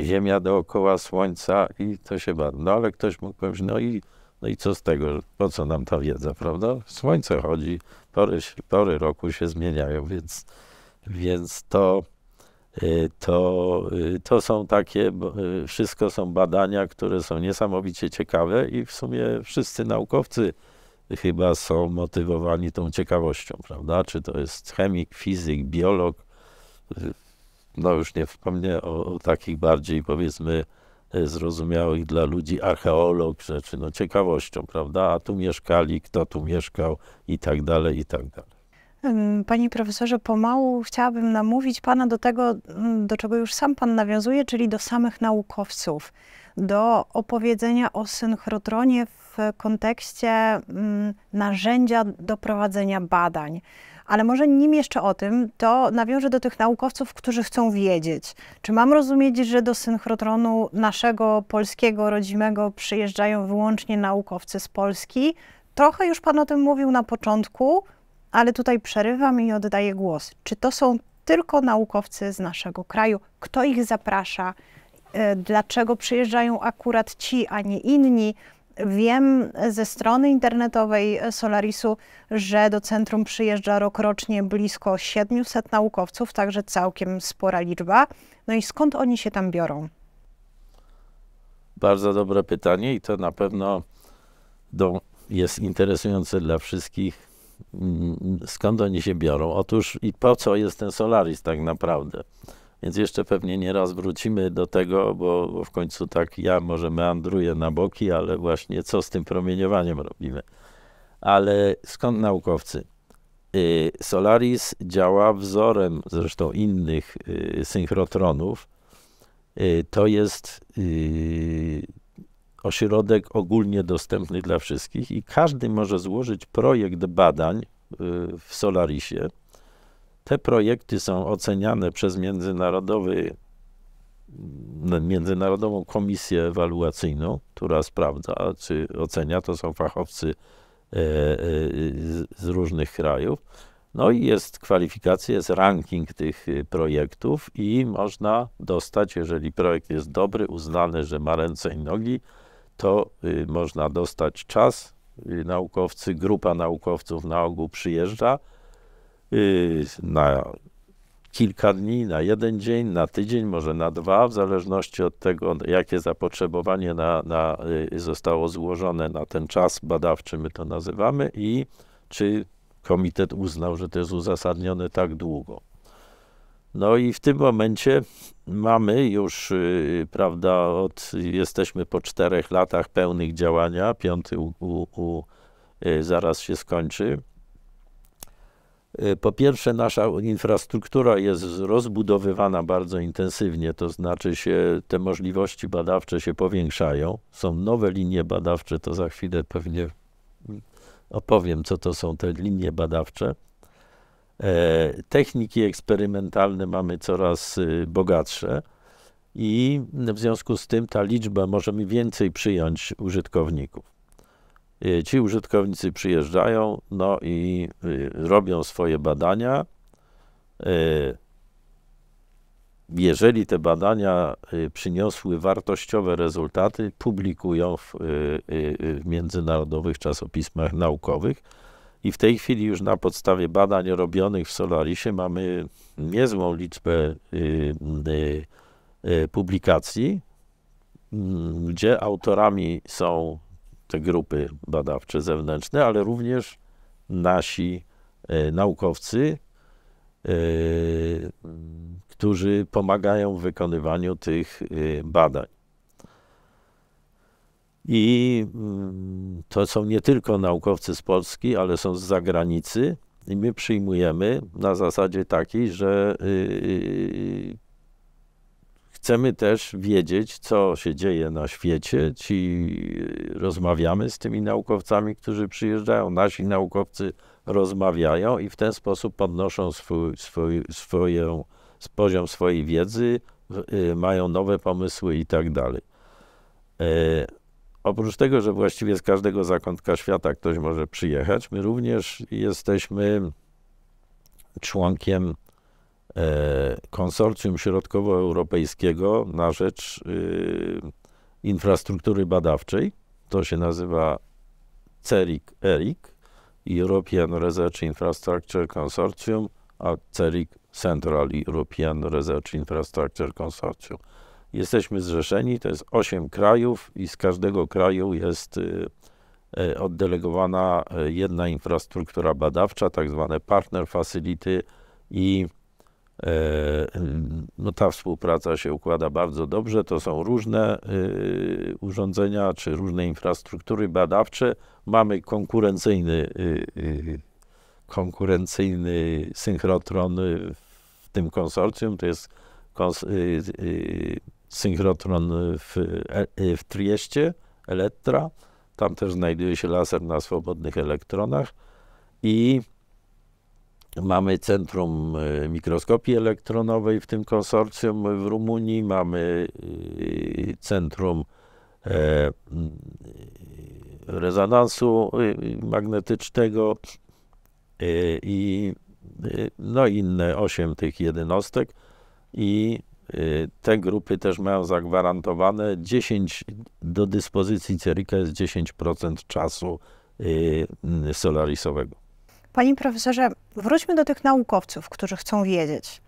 Ziemia dookoła Słońca i to się bada. No ale ktoś mógł powiedzieć, no i no i co z tego, po co nam ta wiedza, prawda? Słońce chodzi, pory, pory roku się zmieniają, więc, więc to, y, to, y, to są takie, y, wszystko są badania, które są niesamowicie ciekawe i w sumie wszyscy naukowcy chyba są motywowani tą ciekawością, prawda? Czy to jest chemik, fizyk, biolog, no już nie wspomnę o, o takich bardziej powiedzmy Y, zrozumiałych dla ludzi, archeolog rzeczy, no ciekawością, prawda? A tu mieszkali, kto tu mieszkał i tak dalej, i tak dalej. Panie profesorze, pomału chciałabym namówić Pana do tego, do czego już sam Pan nawiązuje, czyli do samych naukowców, do opowiedzenia o synchrotronie w kontekście narzędzia do prowadzenia badań. Ale może nim jeszcze o tym, to nawiążę do tych naukowców, którzy chcą wiedzieć. Czy mam rozumieć, że do synchrotronu naszego polskiego, rodzimego przyjeżdżają wyłącznie naukowcy z Polski? Trochę już Pan o tym mówił na początku, ale tutaj przerywam i oddaję głos. Czy to są tylko naukowcy z naszego kraju? Kto ich zaprasza? E, dlaczego przyjeżdżają akurat ci, a nie inni? Wiem ze strony internetowej Solarisu, że do centrum przyjeżdża rokrocznie blisko 700 naukowców, także całkiem spora liczba. No i skąd oni się tam biorą? Bardzo dobre pytanie i to na pewno do, jest interesujące dla wszystkich, mm, skąd oni się biorą. Otóż i po co jest ten Solaris tak naprawdę? Więc jeszcze pewnie nieraz wrócimy do tego, bo, bo w końcu tak ja może meandruję na boki, ale właśnie co z tym promieniowaniem robimy. Ale skąd naukowcy? Y, Solaris działa wzorem zresztą innych y, synchrotronów. Y, to jest ośrodek ogólnie dostępny dla wszystkich i każdy może złożyć projekt badań w Solarisie. Te projekty są oceniane przez międzynarodowy, no, Międzynarodową Komisję Ewaluacyjną, która sprawdza, czy ocenia, to są fachowcy e, e, z różnych krajów. No i jest kwalifikacja, jest ranking tych e, projektów i można dostać, jeżeli projekt jest dobry, uznany, że ma ręce i nogi, to y, można dostać czas. Y, naukowcy, grupa naukowców na ogół przyjeżdża, Y, na kilka dni, na jeden dzień, na tydzień, może na dwa, w zależności od tego, jakie zapotrzebowanie na, na y, zostało złożone na ten czas badawczy, my to nazywamy, i czy komitet uznał, że to jest uzasadnione tak długo. No i w tym momencie mamy już, y, prawda, od, jesteśmy po czterech latach pełnych działania, piąty u, u, u zaraz się skończy. Y, po pierwsze, nasza infrastruktura jest rozbudowywana bardzo intensywnie, to znaczy się te możliwości badawcze się powiększają. Są nowe linie badawcze, to za chwilę pewnie opowiem, co to są te linie badawcze. E, techniki eksperymentalne mamy coraz y, bogatsze i w związku z tym ta liczba, możemy więcej przyjąć użytkowników. Y, ci użytkownicy przyjeżdżają, no i y, robią swoje badania. Y, jeżeli te badania przyniosły wartościowe rezultaty, publikują w, międzynarodowych czasopismach naukowych. I w tej chwili już na podstawie badań robionych w Solarisie mamy niezłą liczbę publikacji, gdzie autorami są te grupy badawcze zewnętrzne, ale również nasi e, naukowcy, e, którzy pomagają w wykonywaniu tych e, badań. I mm, to są nie tylko naukowcy z Polski, ale są z zagranicy. I my przyjmujemy na zasadzie takiej, że y, y, y, chcemy też wiedzieć, co się dzieje na świecie. Ci e, rozmawiamy z tymi naukowcami, którzy przyjeżdżają. Nasi naukowcy rozmawiają i w ten sposób podnoszą swój, swój, swoją, poziom swojej wiedzy, e, mają nowe pomysły i tak dalej. E, oprócz tego, że właściwie z każdego zakątka świata ktoś może przyjechać, my również jesteśmy członkiem E, konsorcjum środkowoeuropejskiego na rzecz y, infrastruktury badawczej. To się nazywa CERIC-ERIC, e European Research Infrastructure Consortium, a CERIC Central European Research Infrastructure Consortium. Jesteśmy zrzeszeni, to jest osiem krajów i z każdego kraju jest y, e, oddelegowana jedna infrastruktura badawcza, tak zwane partner facility i E, no, ta współpraca się układa bardzo dobrze. To są różne y, urządzenia czy różne infrastruktury badawcze. Mamy konkurencyjny, y, y, konkurencyjny synchrotron w tym konsorcjum. To jest synchrotron w, e, w Trieście, Elektra. Tam też znajduje się laser na swobodnych elektronach i Mamy Centrum y, Mikroskopii Elektronowej w tym konsorcjum w Rumunii, mamy y, Centrum e, y, Rezonansu Magnetycznego i no inne osiem tych jednostek i te grupy też mają zagwarantowane 10 do dyspozycji Cerika jest 10% czasu solarisowego. Panie profesorze, wróćmy do tych naukowców, którzy chcą wiedzieć.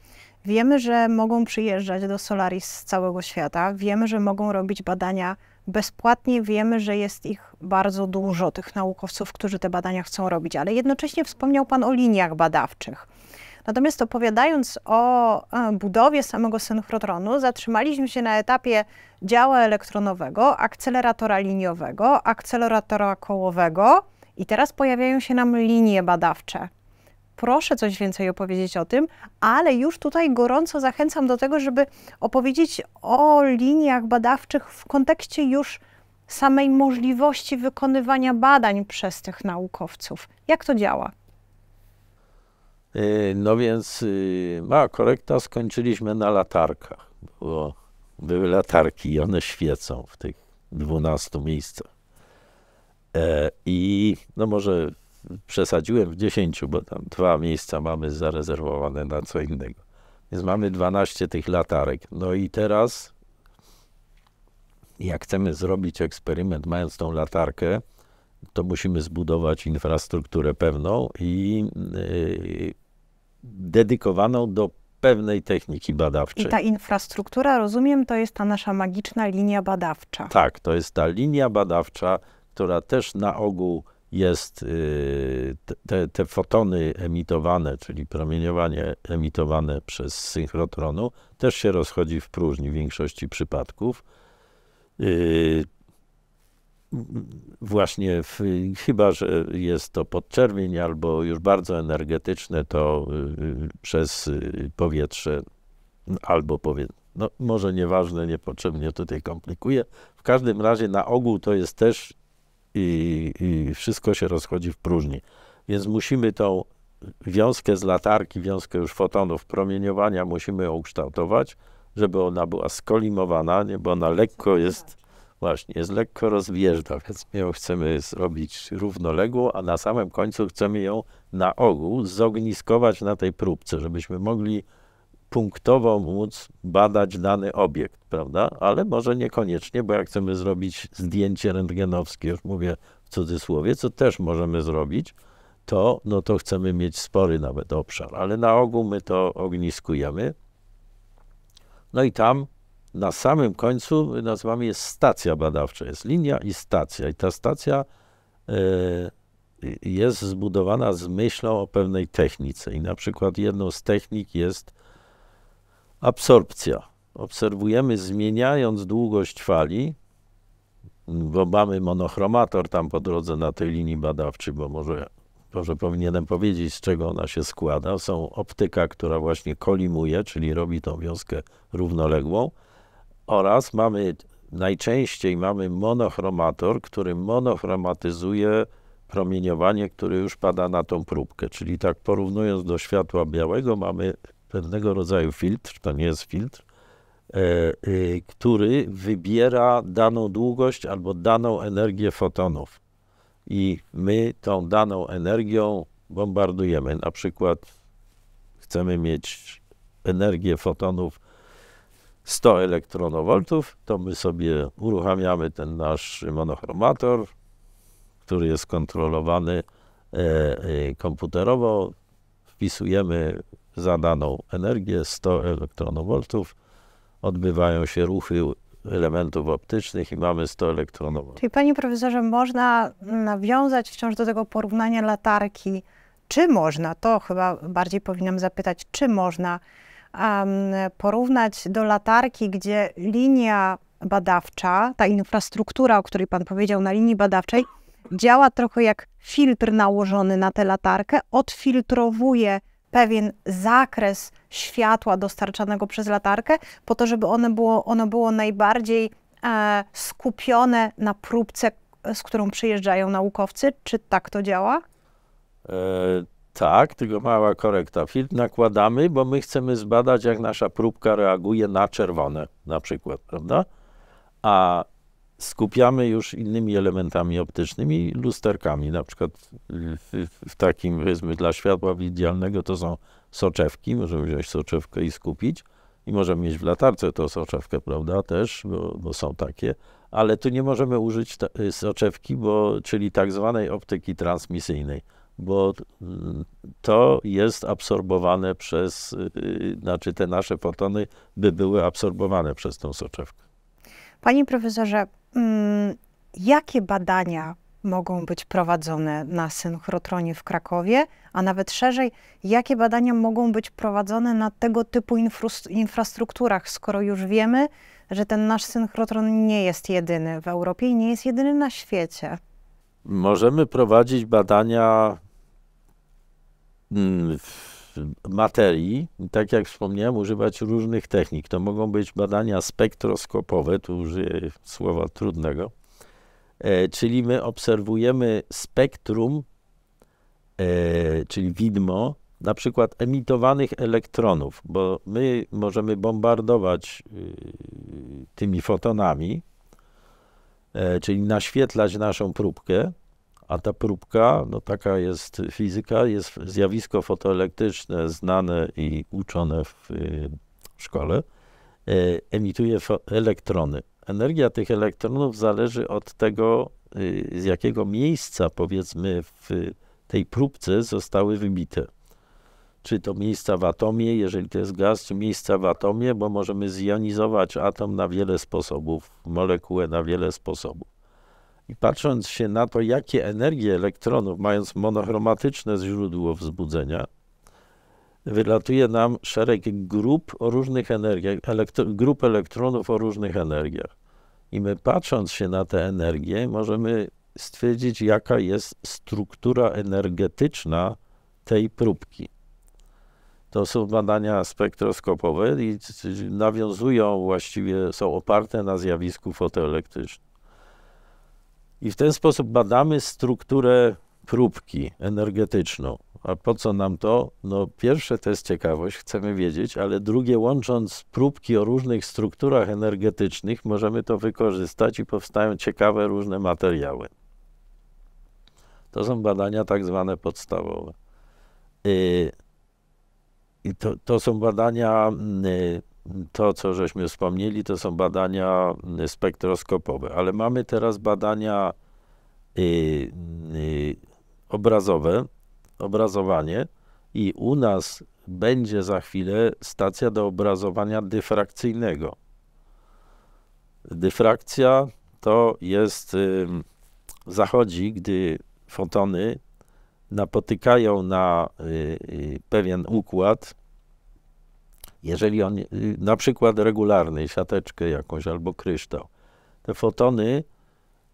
Wiemy, że mogą przyjeżdżać do Solaris z całego świata, wiemy, że mogą robić badania bezpłatnie, wiemy, że jest ich bardzo dużo, tych naukowców, którzy te badania chcą robić, ale jednocześnie wspomniał Pan o liniach badawczych. Natomiast opowiadając o e, budowie samego synchrotronu, zatrzymaliśmy się na etapie działa elektronowego, akceleratora liniowego, akceleratora kołowego, i teraz pojawiają się nam linie badawcze. Proszę coś więcej opowiedzieć o tym, ale już tutaj gorąco zachęcam do tego, żeby opowiedzieć o liniach badawczych w kontekście już samej możliwości wykonywania badań przez tych naukowców. Jak to działa? Y, no więc y, mała korekta skończyliśmy na latarkach, bo były latarki i one świecą w tych 12 miejscach. E, I no może przesadziłem w 10, bo tam dwa miejsca mamy zarezerwowane na co innego. Więc mamy 12 tych latarek. No i teraz, jak chcemy zrobić eksperyment, mając tą latarkę, to musimy zbudować infrastrukturę pewną i yy, dedykowaną do pewnej techniki badawczej. I ta infrastruktura, rozumiem, to jest ta nasza magiczna linia badawcza. Tak, to jest ta linia badawcza, która też na ogół jest y, te, te, fotony emitowane, czyli promieniowanie emitowane przez synchrotronu, też się rozchodzi w próżni w większości przypadków. Y, właśnie w, chyba, że jest to podczerwień albo już bardzo energetyczne, to y, przez powietrze albo powietrze. No, może nieważne, niepotrzebnie tutaj komplikuję. W każdym razie na ogół to jest też i, i wszystko się rozchodzi w próżni. Więc musimy tą wiązkę z latarki, wiązkę już fotonów promieniowania, musimy ją ukształtować, żeby ona była skolimowana, nie, bo ona lekko jest, właśnie, jest lekko rozwjeżdża, więc my ją chcemy zrobić równoległą, a na samym końcu chcemy ją na ogół zogniskować na tej próbce, żebyśmy mogli punktowo móc badać dany obiekt, prawda? Ale może niekoniecznie, bo jak chcemy zrobić zdjęcie rentgenowskie, już mówię w cudzysłowie, co też możemy zrobić, to, no to chcemy mieć spory nawet obszar, ale na ogół my to ogniskujemy. No i tam na samym końcu nazywamy jest stacja badawcza, jest linia i stacja. I ta stacja y, jest zbudowana z myślą o pewnej technice. I na przykład jedną z technik jest Absorpcja. Obserwujemy zmieniając długość fali, bo mamy monochromator tam po drodze na tej linii badawczej, bo może, może powinienem powiedzieć, z czego ona się składa. Są optyka, która właśnie kolimuje, czyli robi tą wiązkę równoległą oraz mamy najczęściej mamy monochromator, który monochromatyzuje promieniowanie, które już pada na tą próbkę. Czyli tak porównując do światła białego mamy pewnego rodzaju filtr, to nie jest filtr, e, e, który wybiera daną długość albo daną energię fotonów. I my tą daną energią bombardujemy. Na przykład chcemy mieć energię fotonów 100 elektronowoltów, to my sobie uruchamiamy ten nasz monochromator, który jest kontrolowany e, komputerowo, wpisujemy za daną energię 100 elektronowoltów odbywają się ruchy elementów optycznych i mamy 100 elektronowoltów. Czyli panie profesorze, można nawiązać wciąż do tego porównania latarki. Czy można, to chyba bardziej powinnam zapytać, czy można um, porównać do latarki, gdzie linia badawcza, ta infrastruktura, o której pan powiedział, na linii badawczej, działa trochę jak filtr nałożony na tę latarkę, odfiltrowuje pewien zakres światła dostarczanego przez latarkę, po to, żeby ono było, ono było najbardziej e, skupione na próbce, e, z którą przyjeżdżają naukowcy? Czy tak to działa? E, tak, tylko mała korekta. Filtr nakładamy, bo my chcemy zbadać, jak nasza próbka reaguje na czerwone na przykład, prawda? A skupiamy już innymi elementami optycznymi, lusterkami. Na przykład w, w takim, powiedzmy, dla światła widzialnego to są soczewki. Możemy wziąć soczewkę i skupić. I możemy mieć w latarce tą soczewkę, prawda, też, bo, bo są takie. Ale tu nie możemy użyć ta, y, soczewki, bo, czyli tak zwanej optyki transmisyjnej, bo y, to jest absorbowane przez, y, znaczy te nasze fotony by były absorbowane przez tą soczewkę. Panie profesorze, Mm, jakie badania mogą być prowadzone na synchrotronie w Krakowie, a nawet szerzej, jakie badania mogą być prowadzone na tego typu infrastrukturach, skoro już wiemy, że ten nasz synchrotron nie jest jedyny w Europie i nie jest jedyny na świecie? Możemy prowadzić badania mm, w materii, tak jak wspomniałem, używać różnych technik. To mogą być badania spektroskopowe, tu użyję słowa trudnego, e, czyli my obserwujemy spektrum, e, czyli widmo, na przykład emitowanych elektronów, bo my możemy bombardować y, tymi fotonami, e, czyli naświetlać naszą próbkę, a ta próbka, no taka jest fizyka, jest zjawisko fotoelektryczne znane i uczone w y, szkole, e, emituje elektrony. Energia tych elektronów zależy od tego, y, z jakiego miejsca, powiedzmy, w tej próbce zostały wybite. Czy to miejsca w atomie, jeżeli to jest gaz, czy miejsca w atomie, bo możemy zjonizować atom na wiele sposobów, molekułę na wiele sposobów. I patrząc się na to, jakie energie elektronów, mając monochromatyczne źródło wzbudzenia, wylatuje nam szereg grup o różnych energiach, elektro, grup elektronów o różnych energiach. I my patrząc się na te energie, możemy stwierdzić, jaka jest struktura energetyczna tej próbki. To są badania spektroskopowe i nawiązują właściwie, są oparte na zjawisku fotoelektrycznym. I w ten sposób badamy strukturę próbki energetyczną. A po co nam to? No pierwsze to jest ciekawość, chcemy wiedzieć, ale drugie łącząc próbki o różnych strukturach energetycznych możemy to wykorzystać i powstają ciekawe różne materiały. To są badania tak zwane podstawowe. Y, I to, to są badania y, to, co żeśmy wspomnieli, to są badania mm, spektroskopowe, ale mamy teraz badania y, y, obrazowe, obrazowanie i u nas będzie za chwilę stacja do obrazowania dyfrakcyjnego. Dyfrakcja to jest, y, zachodzi, gdy fotony napotykają na y, y, pewien układ, jeżeli on, y, na przykład regularnej, siateczkę jakąś albo kryształ, te fotony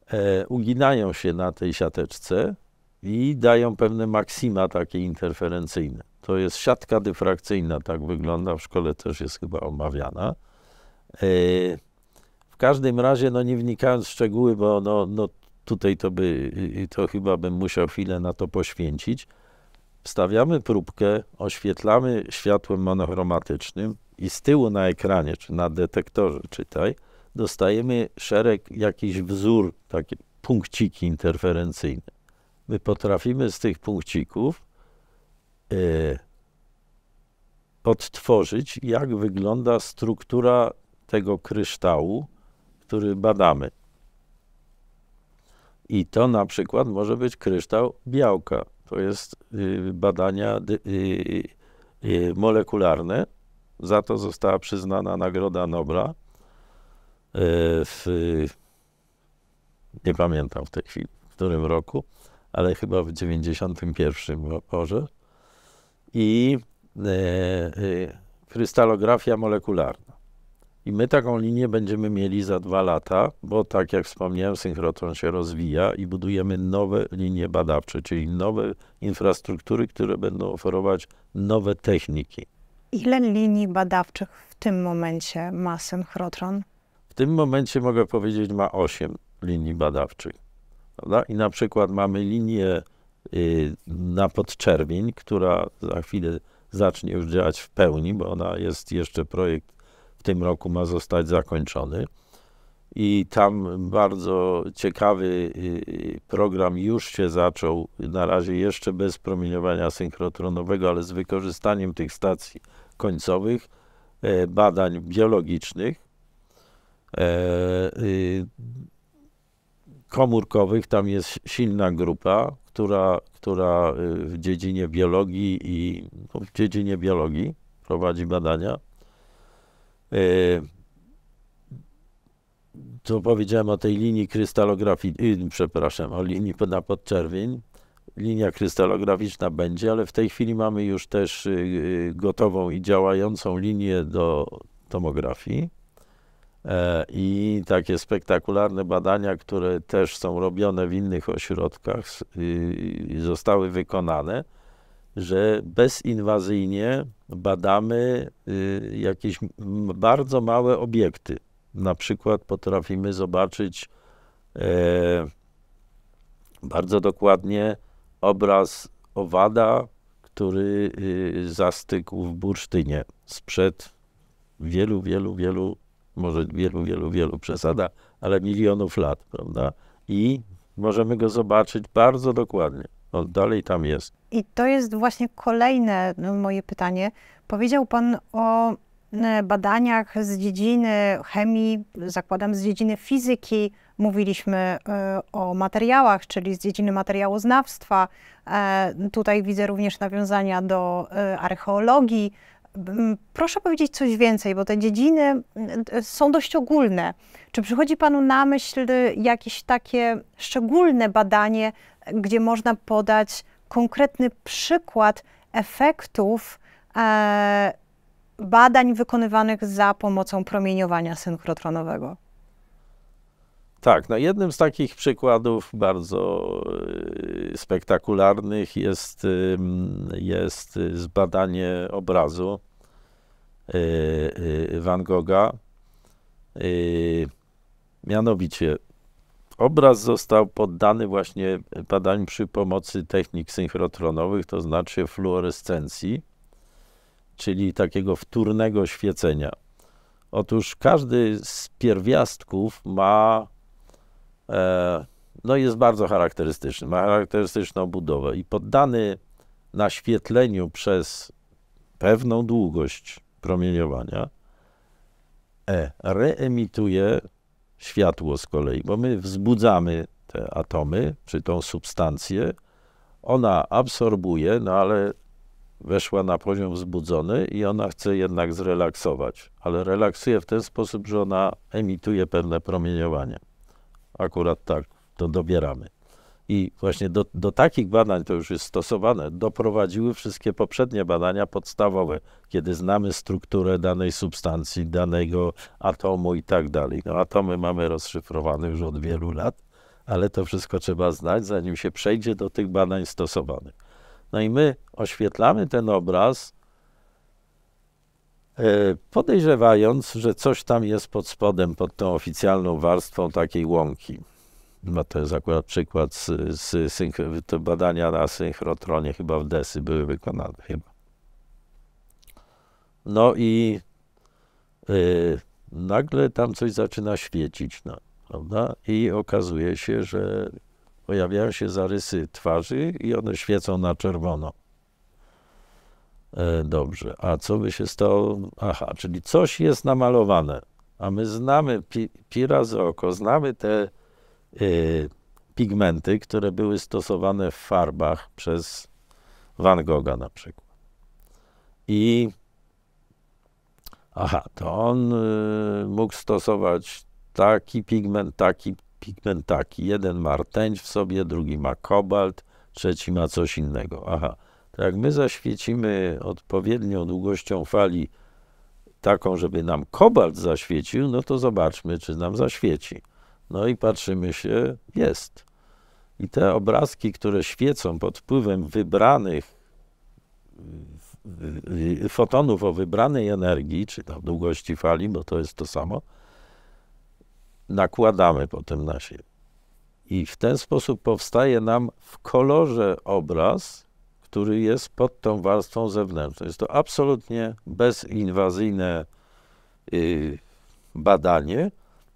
e, uginają się na tej siateczce i dają pewne maksima takie interferencyjne. To jest siatka dyfrakcyjna, tak wygląda, w szkole też jest chyba omawiana. E, w każdym razie, no nie wnikając w szczegóły, bo no, no tutaj to by, y, y, to chyba bym musiał chwilę na to poświęcić, wstawiamy próbkę, oświetlamy światłem monochromatycznym i z tyłu na ekranie, czy na detektorze czytaj, dostajemy szereg, jakiś wzór, takie punkciki interferencyjne. My potrafimy z tych punkcików yy, e, odtworzyć, jak wygląda struktura tego kryształu, który badamy. I to na przykład może być kryształ białka to jest y, badania y, y, molekularne. Za to została przyznana Nagroda Nobla w, nie pamiętam w tej chwili, w którym roku, ale chyba w 91 może. I krystalografia molekularna. I my taką linię będziemy mieli za dwa lata, bo tak jak wspomniałem, synchrotron się rozwija i budujemy nowe linie badawcze, czyli nowe infrastruktury, które będą oferować nowe techniki. Ile linii badawczych w tym momencie ma synchrotron? W tym momencie mogę powiedzieć, ma 8 linii badawczych. Prawda? I na przykład mamy linię y, na podczerwień, która za chwilę zacznie już działać w pełni, bo ona jest jeszcze projekt tym roku ma zostać zakończony. I tam bardzo ciekawy y, y, program już się zaczął, na razie jeszcze bez promieniowania synchrotronowego, ale z wykorzystaniem tych stacji końcowych, e, badań biologicznych, e, y, komórkowych. Tam jest silna grupa, która, która w dziedzinie biologii i no, w dziedzinie biologii prowadzi badania E, tu powiedziałem o tej linii krystalografii, y, przepraszam, o linii na podczerwień. Linia krystalograficzna będzie, ale w tej chwili mamy już też y, y, gotową i działającą linię do tomografii. E, I takie spektakularne badania, które też są robione w innych ośrodkach, zostały wykonane że bezinwazyjnie badamy y, jakieś bardzo małe obiekty. Na przykład potrafimy zobaczyć e, bardzo dokładnie obraz owada, który y, zastygł w bursztynie sprzed wielu, wielu, wielu, może wielu, wielu, wielu przesada, ale milionów lat, prawda? I możemy go zobaczyć bardzo dokładnie no dalej tam jest. I to jest właśnie kolejne no, moje pytanie. Powiedział Pan o e, badaniach z dziedziny chemii, zakładam z dziedziny fizyki, mówiliśmy e, o materiałach, czyli z dziedziny materiałoznawstwa. E, tutaj widzę również nawiązania do archeologii. Proszę powiedzieć coś więcej, bo te dziedziny są dość ogólne. Czy przychodzi Panu na myśl jakieś takie szczególne badanie gdzie można podać konkretny przykład efektów e, badań wykonywanych za pomocą promieniowania synchrotronowego. Tak, no jednym z takich przykładów bardzo y, spektakularnych jest, jest y, zbadanie obrazu y, Van Gogha. Mianowicie Obraz został poddany właśnie badaniu przy pomocy technik synchrotronowych, to znaczy fluorescencji, czyli takiego wtórnego świecenia. Otóż każdy z pierwiastków ma, e, no jest bardzo charakterystyczny, ma charakterystyczną budowę i poddany naświetleniu przez pewną długość promieniowania e, reemituje światło z kolei, bo my wzbudzamy te atomy czy tą substancję, ona absorbuje, no ale weszła na poziom wzbudzony i ona chce jednak zrelaksować, ale relaksuje w ten sposób, że ona emituje pewne promieniowanie. Akurat tak to dobieramy. I właśnie do, do takich badań, to już jest stosowane, doprowadziły wszystkie poprzednie badania podstawowe, kiedy znamy strukturę danej substancji, danego atomu i tak dalej. No, atomy mamy rozszyfrowane już od wielu lat, ale to wszystko trzeba znać, zanim się przejdzie do tych badań stosowanych. No i my oświetlamy ten obraz, e, podejrzewając, że coś tam jest pod spodem, pod tą oficjalną warstwą takiej łąki no to jest akurat przykład z, z, z badania na synchrotronie chyba w DESY były wykonane chyba. No i y, nagle tam coś zaczyna świecić, no, prawda? I okazuje się, że pojawiają się zarysy twarzy i one świecą na czerwono. E, dobrze, a co by się stało? Aha, czyli coś jest namalowane, a my znamy pi, pira z oko, znamy te Y, pigmenty, które były stosowane w farbach przez Van Gogha na przykład. I aha, to on y, mógł stosować taki pigment, taki pigment, taki. Jeden ma rtęć w sobie, drugi ma kobalt, trzeci ma coś innego. Aha, to jak my zaświecimy odpowiednią długością fali taką, żeby nam kobalt zaświecił, no to zobaczmy, czy nam zaświeci. No i patrzymy się, jest. I te obrazki, które świecą pod wpływem wybranych y, y, fotonów o wybranej energii, czy tam długości fali, bo to jest to samo, nakładamy potem na siebie. I w ten sposób powstaje nam w kolorze obraz, który jest pod tą warstwą zewnętrzną. Jest to absolutnie bezinwazyjne y, badanie.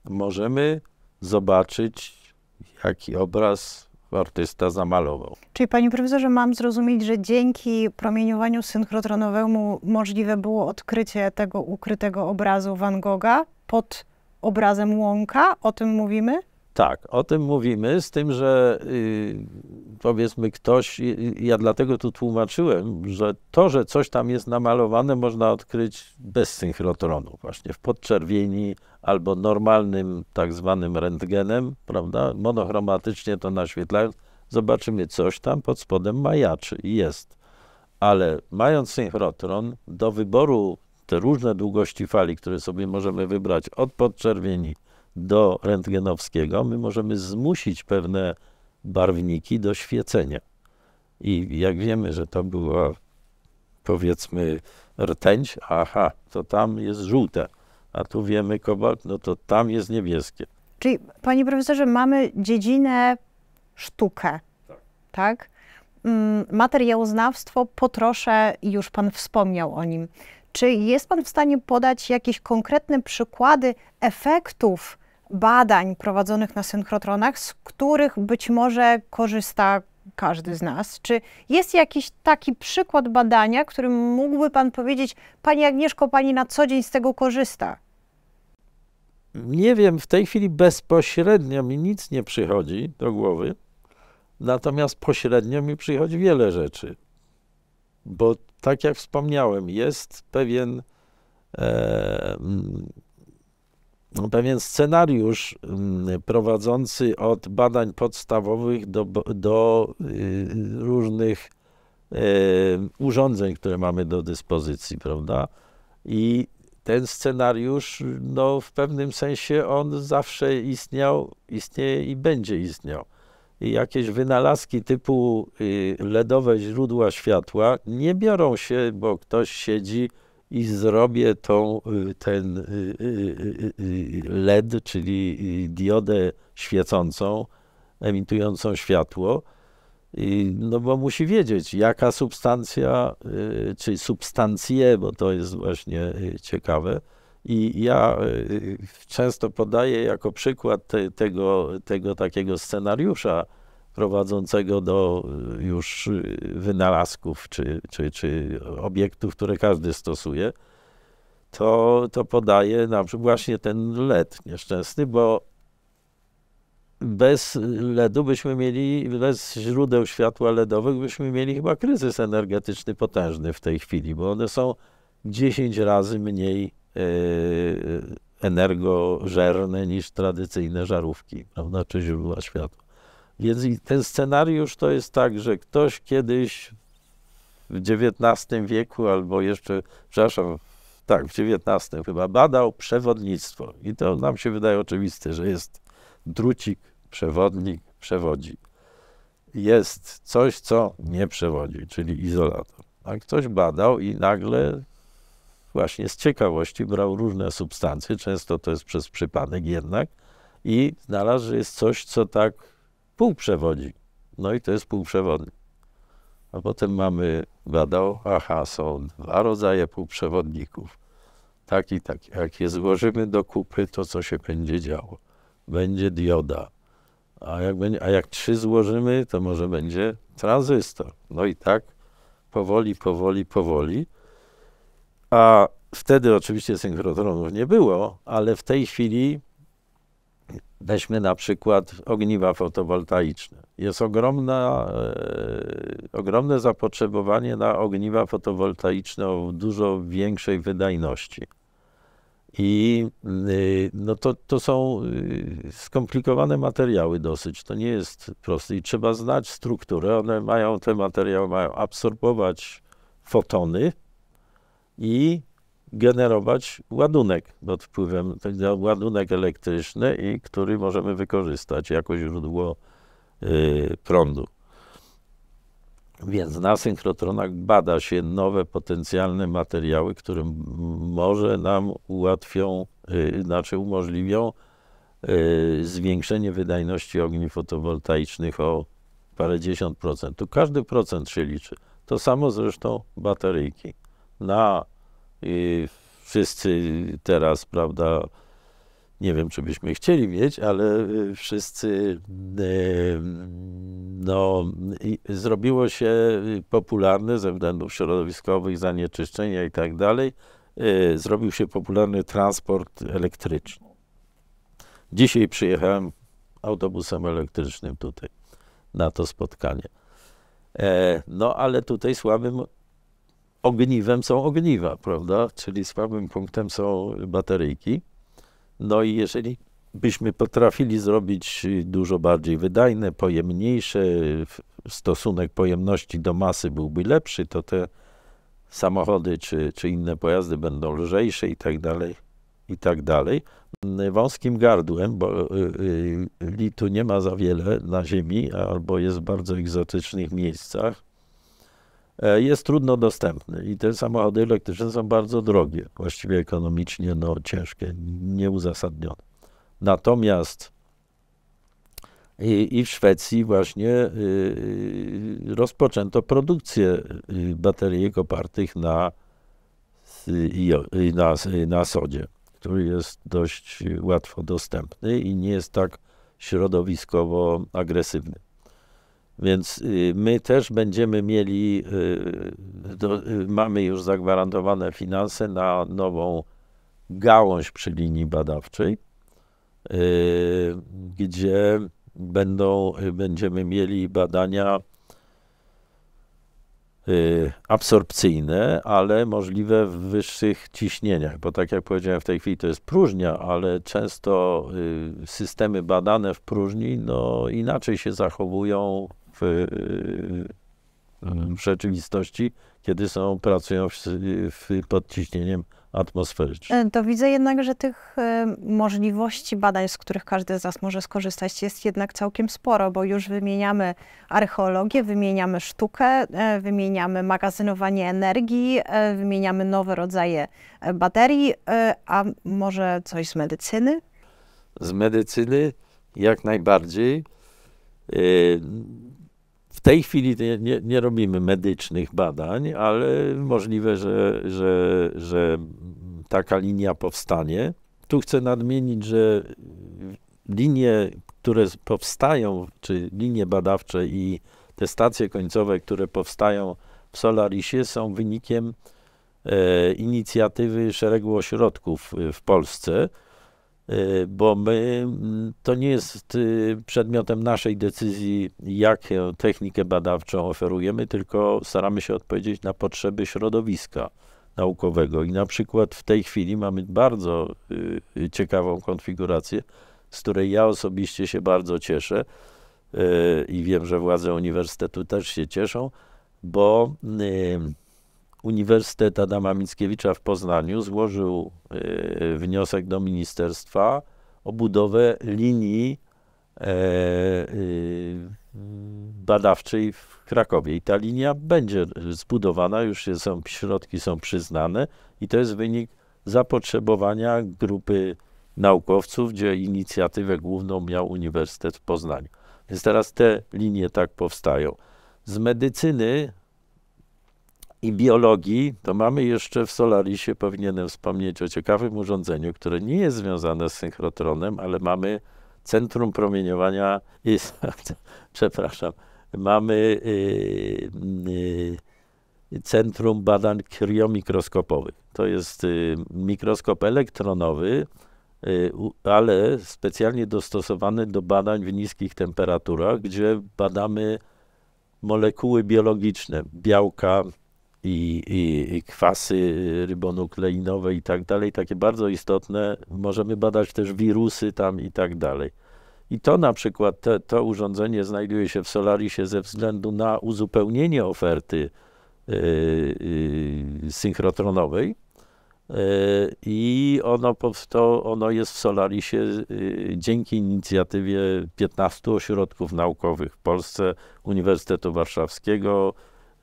Możemy zobaczyć, jaki obraz artysta zamalował. Czyli panie profesorze, mam zrozumieć, że dzięki promieniowaniu synchrotronowemu możliwe było odkrycie tego ukrytego obrazu Van Gogha pod obrazem Łąka? O tym mówimy? Tak, o tym mówimy, z tym, że y, powiedzmy ktoś, y, y, ja dlatego tu tłumaczyłem, że to, że coś tam jest namalowane, można odkryć bez synchrotronu, właśnie w podczerwieni albo normalnym tak zwanym rentgenem, prawda, monochromatycznie to naświetlając, zobaczymy coś tam pod spodem majaczy i jest. Ale mając synchrotron, do wyboru te różne długości fali, które sobie możemy wybrać od podczerwieni, do rentgenowskiego, my możemy zmusić pewne barwniki do świecenia. I jak wiemy, że to była powiedzmy rtęć, aha, to tam jest żółte, a tu wiemy kobalt, no to tam jest niebieskie. Czyli, panie profesorze, mamy dziedzinę sztukę, tak? Mm, materiałoznawstwo potroszę, już pan wspomniał o nim. Czy jest pan w stanie podać jakieś konkretne przykłady efektów badań prowadzonych na synchrotronach, z których być może korzysta każdy z nas. Czy jest jakiś taki przykład badania, którym mógłby Pan powiedzieć, Pani Agnieszko, Pani na co dzień z tego korzysta? Nie wiem, w tej chwili bezpośrednio mi nic nie przychodzi do głowy, natomiast pośrednio mi przychodzi wiele rzeczy. Bo tak jak wspomniałem, jest pewien e, no, pewien scenariusz mm, prowadzący od badań podstawowych do, do y, różnych y, urządzeń, które mamy do dyspozycji, prawda? I ten scenariusz, no w pewnym sensie on zawsze istniał, istnieje i będzie istniał. I jakieś wynalazki typu y, LEDowe źródła światła nie biorą się, bo ktoś siedzi i zrobię tą, y, ten y, y, LED, czyli diodę świecącą, emitującą światło, no bo musi wiedzieć, jaka substancja, czy substancje, bo to jest właśnie ciekawe. I ja często podaję jako przykład te, tego, tego takiego scenariusza, prowadzącego do y, już y, wynalazków czy, czy, czy obiektów, które każdy stosuje, to, to podaje na przykład właśnie ten LED nieszczęsny, bo bez LEDu byśmy mieli, bez źródeł światła LEDowych byśmy mieli chyba kryzys energetyczny potężny w tej chwili, bo one są 10 razy mniej y, energożerne niż tradycyjne żarówki, prawda, czy źródła światła. Więc ten scenariusz to jest tak, że ktoś kiedyś w XIX wieku albo jeszcze, przepraszam, tak, w XIX chyba badał przewodnictwo. I to nam się wydaje oczywiste, że jest drucik, przewodnik, przewodzi. Jest coś, co nie przewodzi, czyli izolator. A ktoś badał i nagle właśnie z ciekawości brał różne substancje, często to jest przez przypadek jednak, i znalazł, że jest coś, co tak półprzewodnik, No i to jest półprzewodnik. A potem mamy, badał, aha, są dwa rodzaje półprzewodników. Tak i tak. Jak je złożymy do kupy, to co się będzie działo? Będzie dioda. A jak, będzie, a jak trzy złożymy, to może będzie tranzystor. No i tak powoli, powoli, powoli. A wtedy oczywiście synchrotronów nie było, ale w tej chwili Weźmy na przykład ogniwa fotowoltaiczne. Jest ogromna, e, ogromne zapotrzebowanie na ogniwa fotowoltaiczne o dużo większej wydajności. I y, no to, to są e, skomplikowane materiały dosyć, to nie jest proste i trzeba znać strukturę. One mają, te materiały mają absorbować fotony i generować ładunek pod wpływem, tak zwany ładunek elektryczny, i który możemy wykorzystać jako źródło y, prądu. Więc na synchrotronach bada się nowe potencjalne materiały, które może nam ułatwią, y, znaczy umożliwią y, zwiększenie wydajności ogni fotowoltaicznych o parędziesiąt procent. Tu każdy procent się liczy. To samo zresztą bateryjki. Na i wszyscy teraz, prawda, nie wiem, czy byśmy chcieli mieć, ale y, wszyscy y, no, zrobiło się popularne ze względów środowiskowych, zanieczyszczenia i tak dalej. Y, zrobił się popularny transport elektryczny. Dzisiaj przyjechałem autobusem elektrycznym tutaj na to spotkanie. E, no ale tutaj słabym ogniwem są ogniwa, prawda? Czyli słabym punktem są bateryjki. No i jeżeli byśmy potrafili zrobić dużo bardziej wydajne, pojemniejsze, stosunek pojemności do masy byłby lepszy, to te samochody czy, czy inne pojazdy będą lżejsze i tak dalej, i tak dalej. Wąskim gardłem, bo y, y, y, litu nie ma za wiele na Ziemi, albo jest w bardzo egzotycznych miejscach, E, jest trudno dostępny i te samochody elektryczne są bardzo drogie, właściwie ekonomicznie no, ciężkie, nieuzasadnione. Natomiast i, i w Szwecji właśnie y, y, rozpoczęto produkcję y, baterii kopartych na, na, na sodzie, który jest dość łatwo dostępny i nie jest tak środowiskowo agresywny. Więc y, my też będziemy mieli, y, do, y, mamy już zagwarantowane finanse na nową gałąź przy linii badawczej, gdzie będą, będziemy mieli badania absorpcyjne, ale możliwe w wyższych ciśnieniach, bo tak jak powiedziałem, w tej chwili to jest próżnia, ale często systemy badane w próżni no, inaczej się zachowują w, w rzeczywistości, kiedy są, pracują w, w, pod ciśnieniem atmosferycznym. E, to widzę jednak, że tych e, możliwości badań, z których każdy z nas może skorzystać, jest jednak całkiem sporo, bo już wymieniamy archeologię, wymieniamy sztukę, e, wymieniamy magazynowanie energii, wymieniamy nowe rodzaje baterii, a może coś z medycyny? Z medycyny jak najbardziej. W tej chwili nie, nie, nie, robimy medycznych badań, ale możliwe, że, że, że taka linia powstanie. Tu chcę nadmienić, że linie, które powstają, czy linie badawcze i te stacje końcowe, które powstają w Solarisie, są wynikiem e, inicjatywy szeregu ośrodków w Polsce. Y, bo my, mm, to nie jest y, przedmiotem naszej decyzji, jaką e, technikę badawczą oferujemy, tylko staramy się odpowiedzieć na potrzeby środowiska naukowego. I na przykład w tej chwili mamy bardzo y, ciekawą konfigurację, z której ja osobiście się bardzo cieszę i wiem, że władze uniwersytetu też się cieszą, bo Uniwersytet Adama Mickiewicza w Poznaniu złożył y, wniosek do ministerstwa o budowę linii e, y, badawczej w Krakowie. I ta linia będzie zbudowana, już są, środki są przyznane i to jest wynik zapotrzebowania grupy naukowców, gdzie inicjatywę główną miał Uniwersytet w Poznaniu. Więc teraz te linie tak powstają. Z medycyny i biologii, to mamy jeszcze w Solarisie, powinienem wspomnieć o ciekawym urządzeniu, które nie jest związane z synchrotronem, ale mamy centrum promieniowania, i przepraszam, mamy y, y, y, Centrum Badań Kriomikroskopowych. To jest mikroskop elektronowy, ale specjalnie dostosowany do badań w niskich temperaturach, gdzie badamy molekuły biologiczne, białka, i, i, i, kwasy rybonukleinowe i tak dalej, takie bardzo istotne. Możemy badać też wirusy tam i tak dalej. I to na przykład, te, to urządzenie znajduje się w Solarisie ze względu na uzupełnienie oferty y, y, synchrotronowej. Y, I ono, to ono jest w Solarisie dzięki inicjatywie 15 ośrodków naukowych w Polsce, Uniwersytetu Warszawskiego,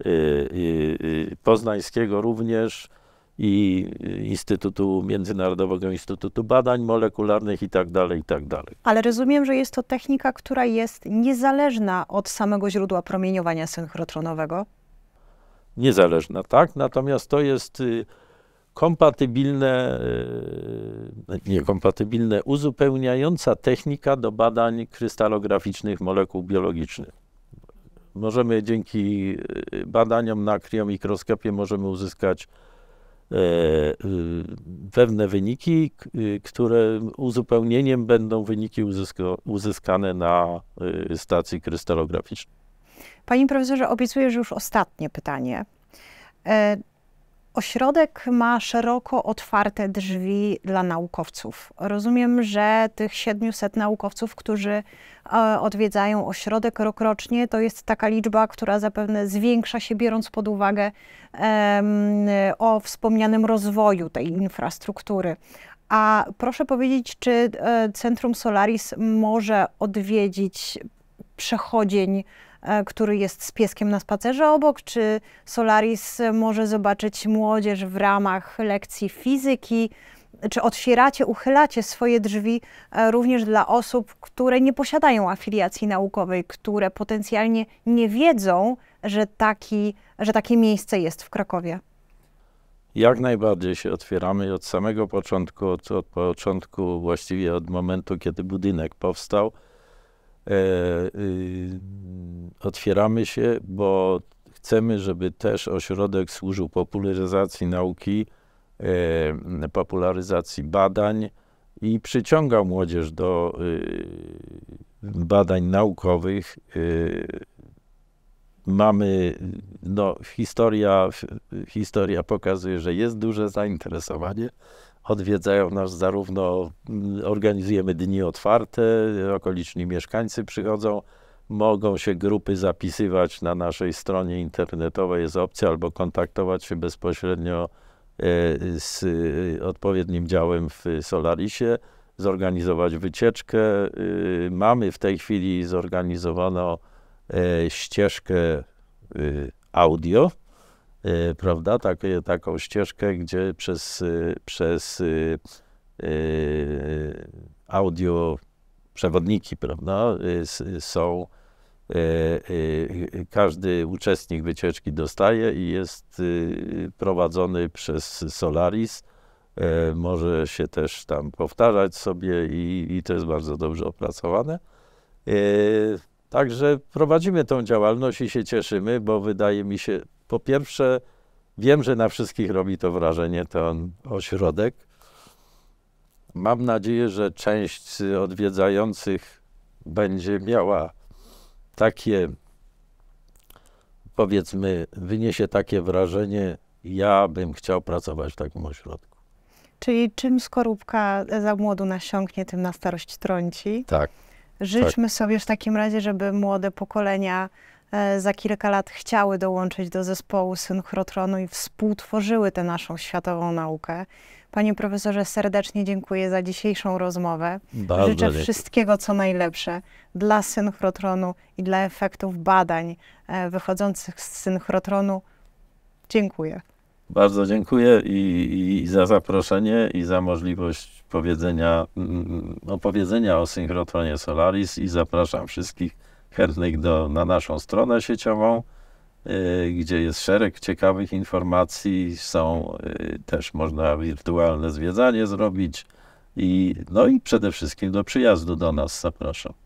Y, y, y, poznańskiego również i Instytutu Międzynarodowego Instytutu Badań Molekularnych i tak dalej, i tak dalej. Ale rozumiem, że jest to technika, która jest niezależna od samego źródła promieniowania synchrotronowego? Niezależna, tak. Natomiast to jest kompatybilne, nie kompatybilne, uzupełniająca technika do badań krystalograficznych molekuł biologicznych możemy dzięki y, badaniom na kriomikroskopie możemy uzyskać e, y, pewne wyniki, y, które uzupełnieniem będą wyniki uzyskane na stacji krystalograficznej. Panie profesorze, obiecuję, że już ostatnie pytanie. E, Ośrodek ma szeroko otwarte drzwi dla naukowców. Rozumiem, że tych 700 naukowców, którzy e, odwiedzają ośrodek rokrocznie, to jest taka liczba, która zapewne zwiększa się, biorąc pod uwagę um, o wspomnianym rozwoju tej infrastruktury. A proszę powiedzieć, czy e, Centrum Solaris może odwiedzić przechodzień, E, który jest z pieskiem na spacerze obok, czy Solaris może zobaczyć młodzież w ramach lekcji fizyki, czy otwieracie, uchylacie swoje drzwi e, również dla osób, które nie posiadają afiliacji naukowej, które potencjalnie nie wiedzą, że, taki, że takie miejsce jest w Krakowie? Jak najbardziej się otwieramy od samego początku, od, od początku, właściwie od momentu, kiedy budynek powstał E, y, otwieramy się, bo chcemy, żeby też ośrodek służył popularyzacji nauki, e, popularyzacji badań i przyciągał młodzież do y, badań naukowych. Y, mamy, no historia, historia pokazuje, że jest duże zainteresowanie. Odwiedzają nas zarówno, organizujemy dni otwarte, okoliczni mieszkańcy przychodzą, mogą się grupy zapisywać na naszej stronie internetowej, jest opcja, albo kontaktować się bezpośrednio e, z e, odpowiednim działem w Solarisie, zorganizować wycieczkę. E, mamy w tej chwili zorganizowaną E, ścieżkę e, audio, e, prawda, tak, taką ścieżkę, gdzie przez, przez audio przewodniki, prawda, są każdy uczestnik wycieczki dostaje i jest prowadzony przez Solaris. Może się też tam powtarzać sobie i, i to jest bardzo dobrze opracowane. Także prowadzimy tą działalność i się cieszymy, bo wydaje mi się, po pierwsze, wiem, że na wszystkich robi to wrażenie ten ośrodek. Mam nadzieję, że część odwiedzających będzie miała takie, powiedzmy, wyniesie takie wrażenie, ja bym chciał pracować w takim ośrodku. Czyli czym skorupka za młodu nasiąknie, tym na starość trąci. Tak. Życzmy tak. sobie w takim razie, żeby młode pokolenia e, za kilka lat chciały dołączyć do zespołu synchrotronu i współtworzyły tę naszą światową naukę. Panie profesorze, serdecznie dziękuję za dzisiejszą rozmowę. Bardzo Życzę dziękuję. wszystkiego, co najlepsze dla synchrotronu i dla efektów badań e, wychodzących z synchrotronu. Dziękuję. Bardzo dziękuję i, i, za zaproszenie, i za możliwość powiedzenia, mm, mm, opowiedzenia o synchrotronie Solaris i zapraszam wszystkich chętnych do, na naszą stronę sieciową, y, gdzie jest szereg ciekawych informacji, są y, też można wirtualne zwiedzanie zrobić i no i przede wszystkim do przyjazdu do nas zapraszam.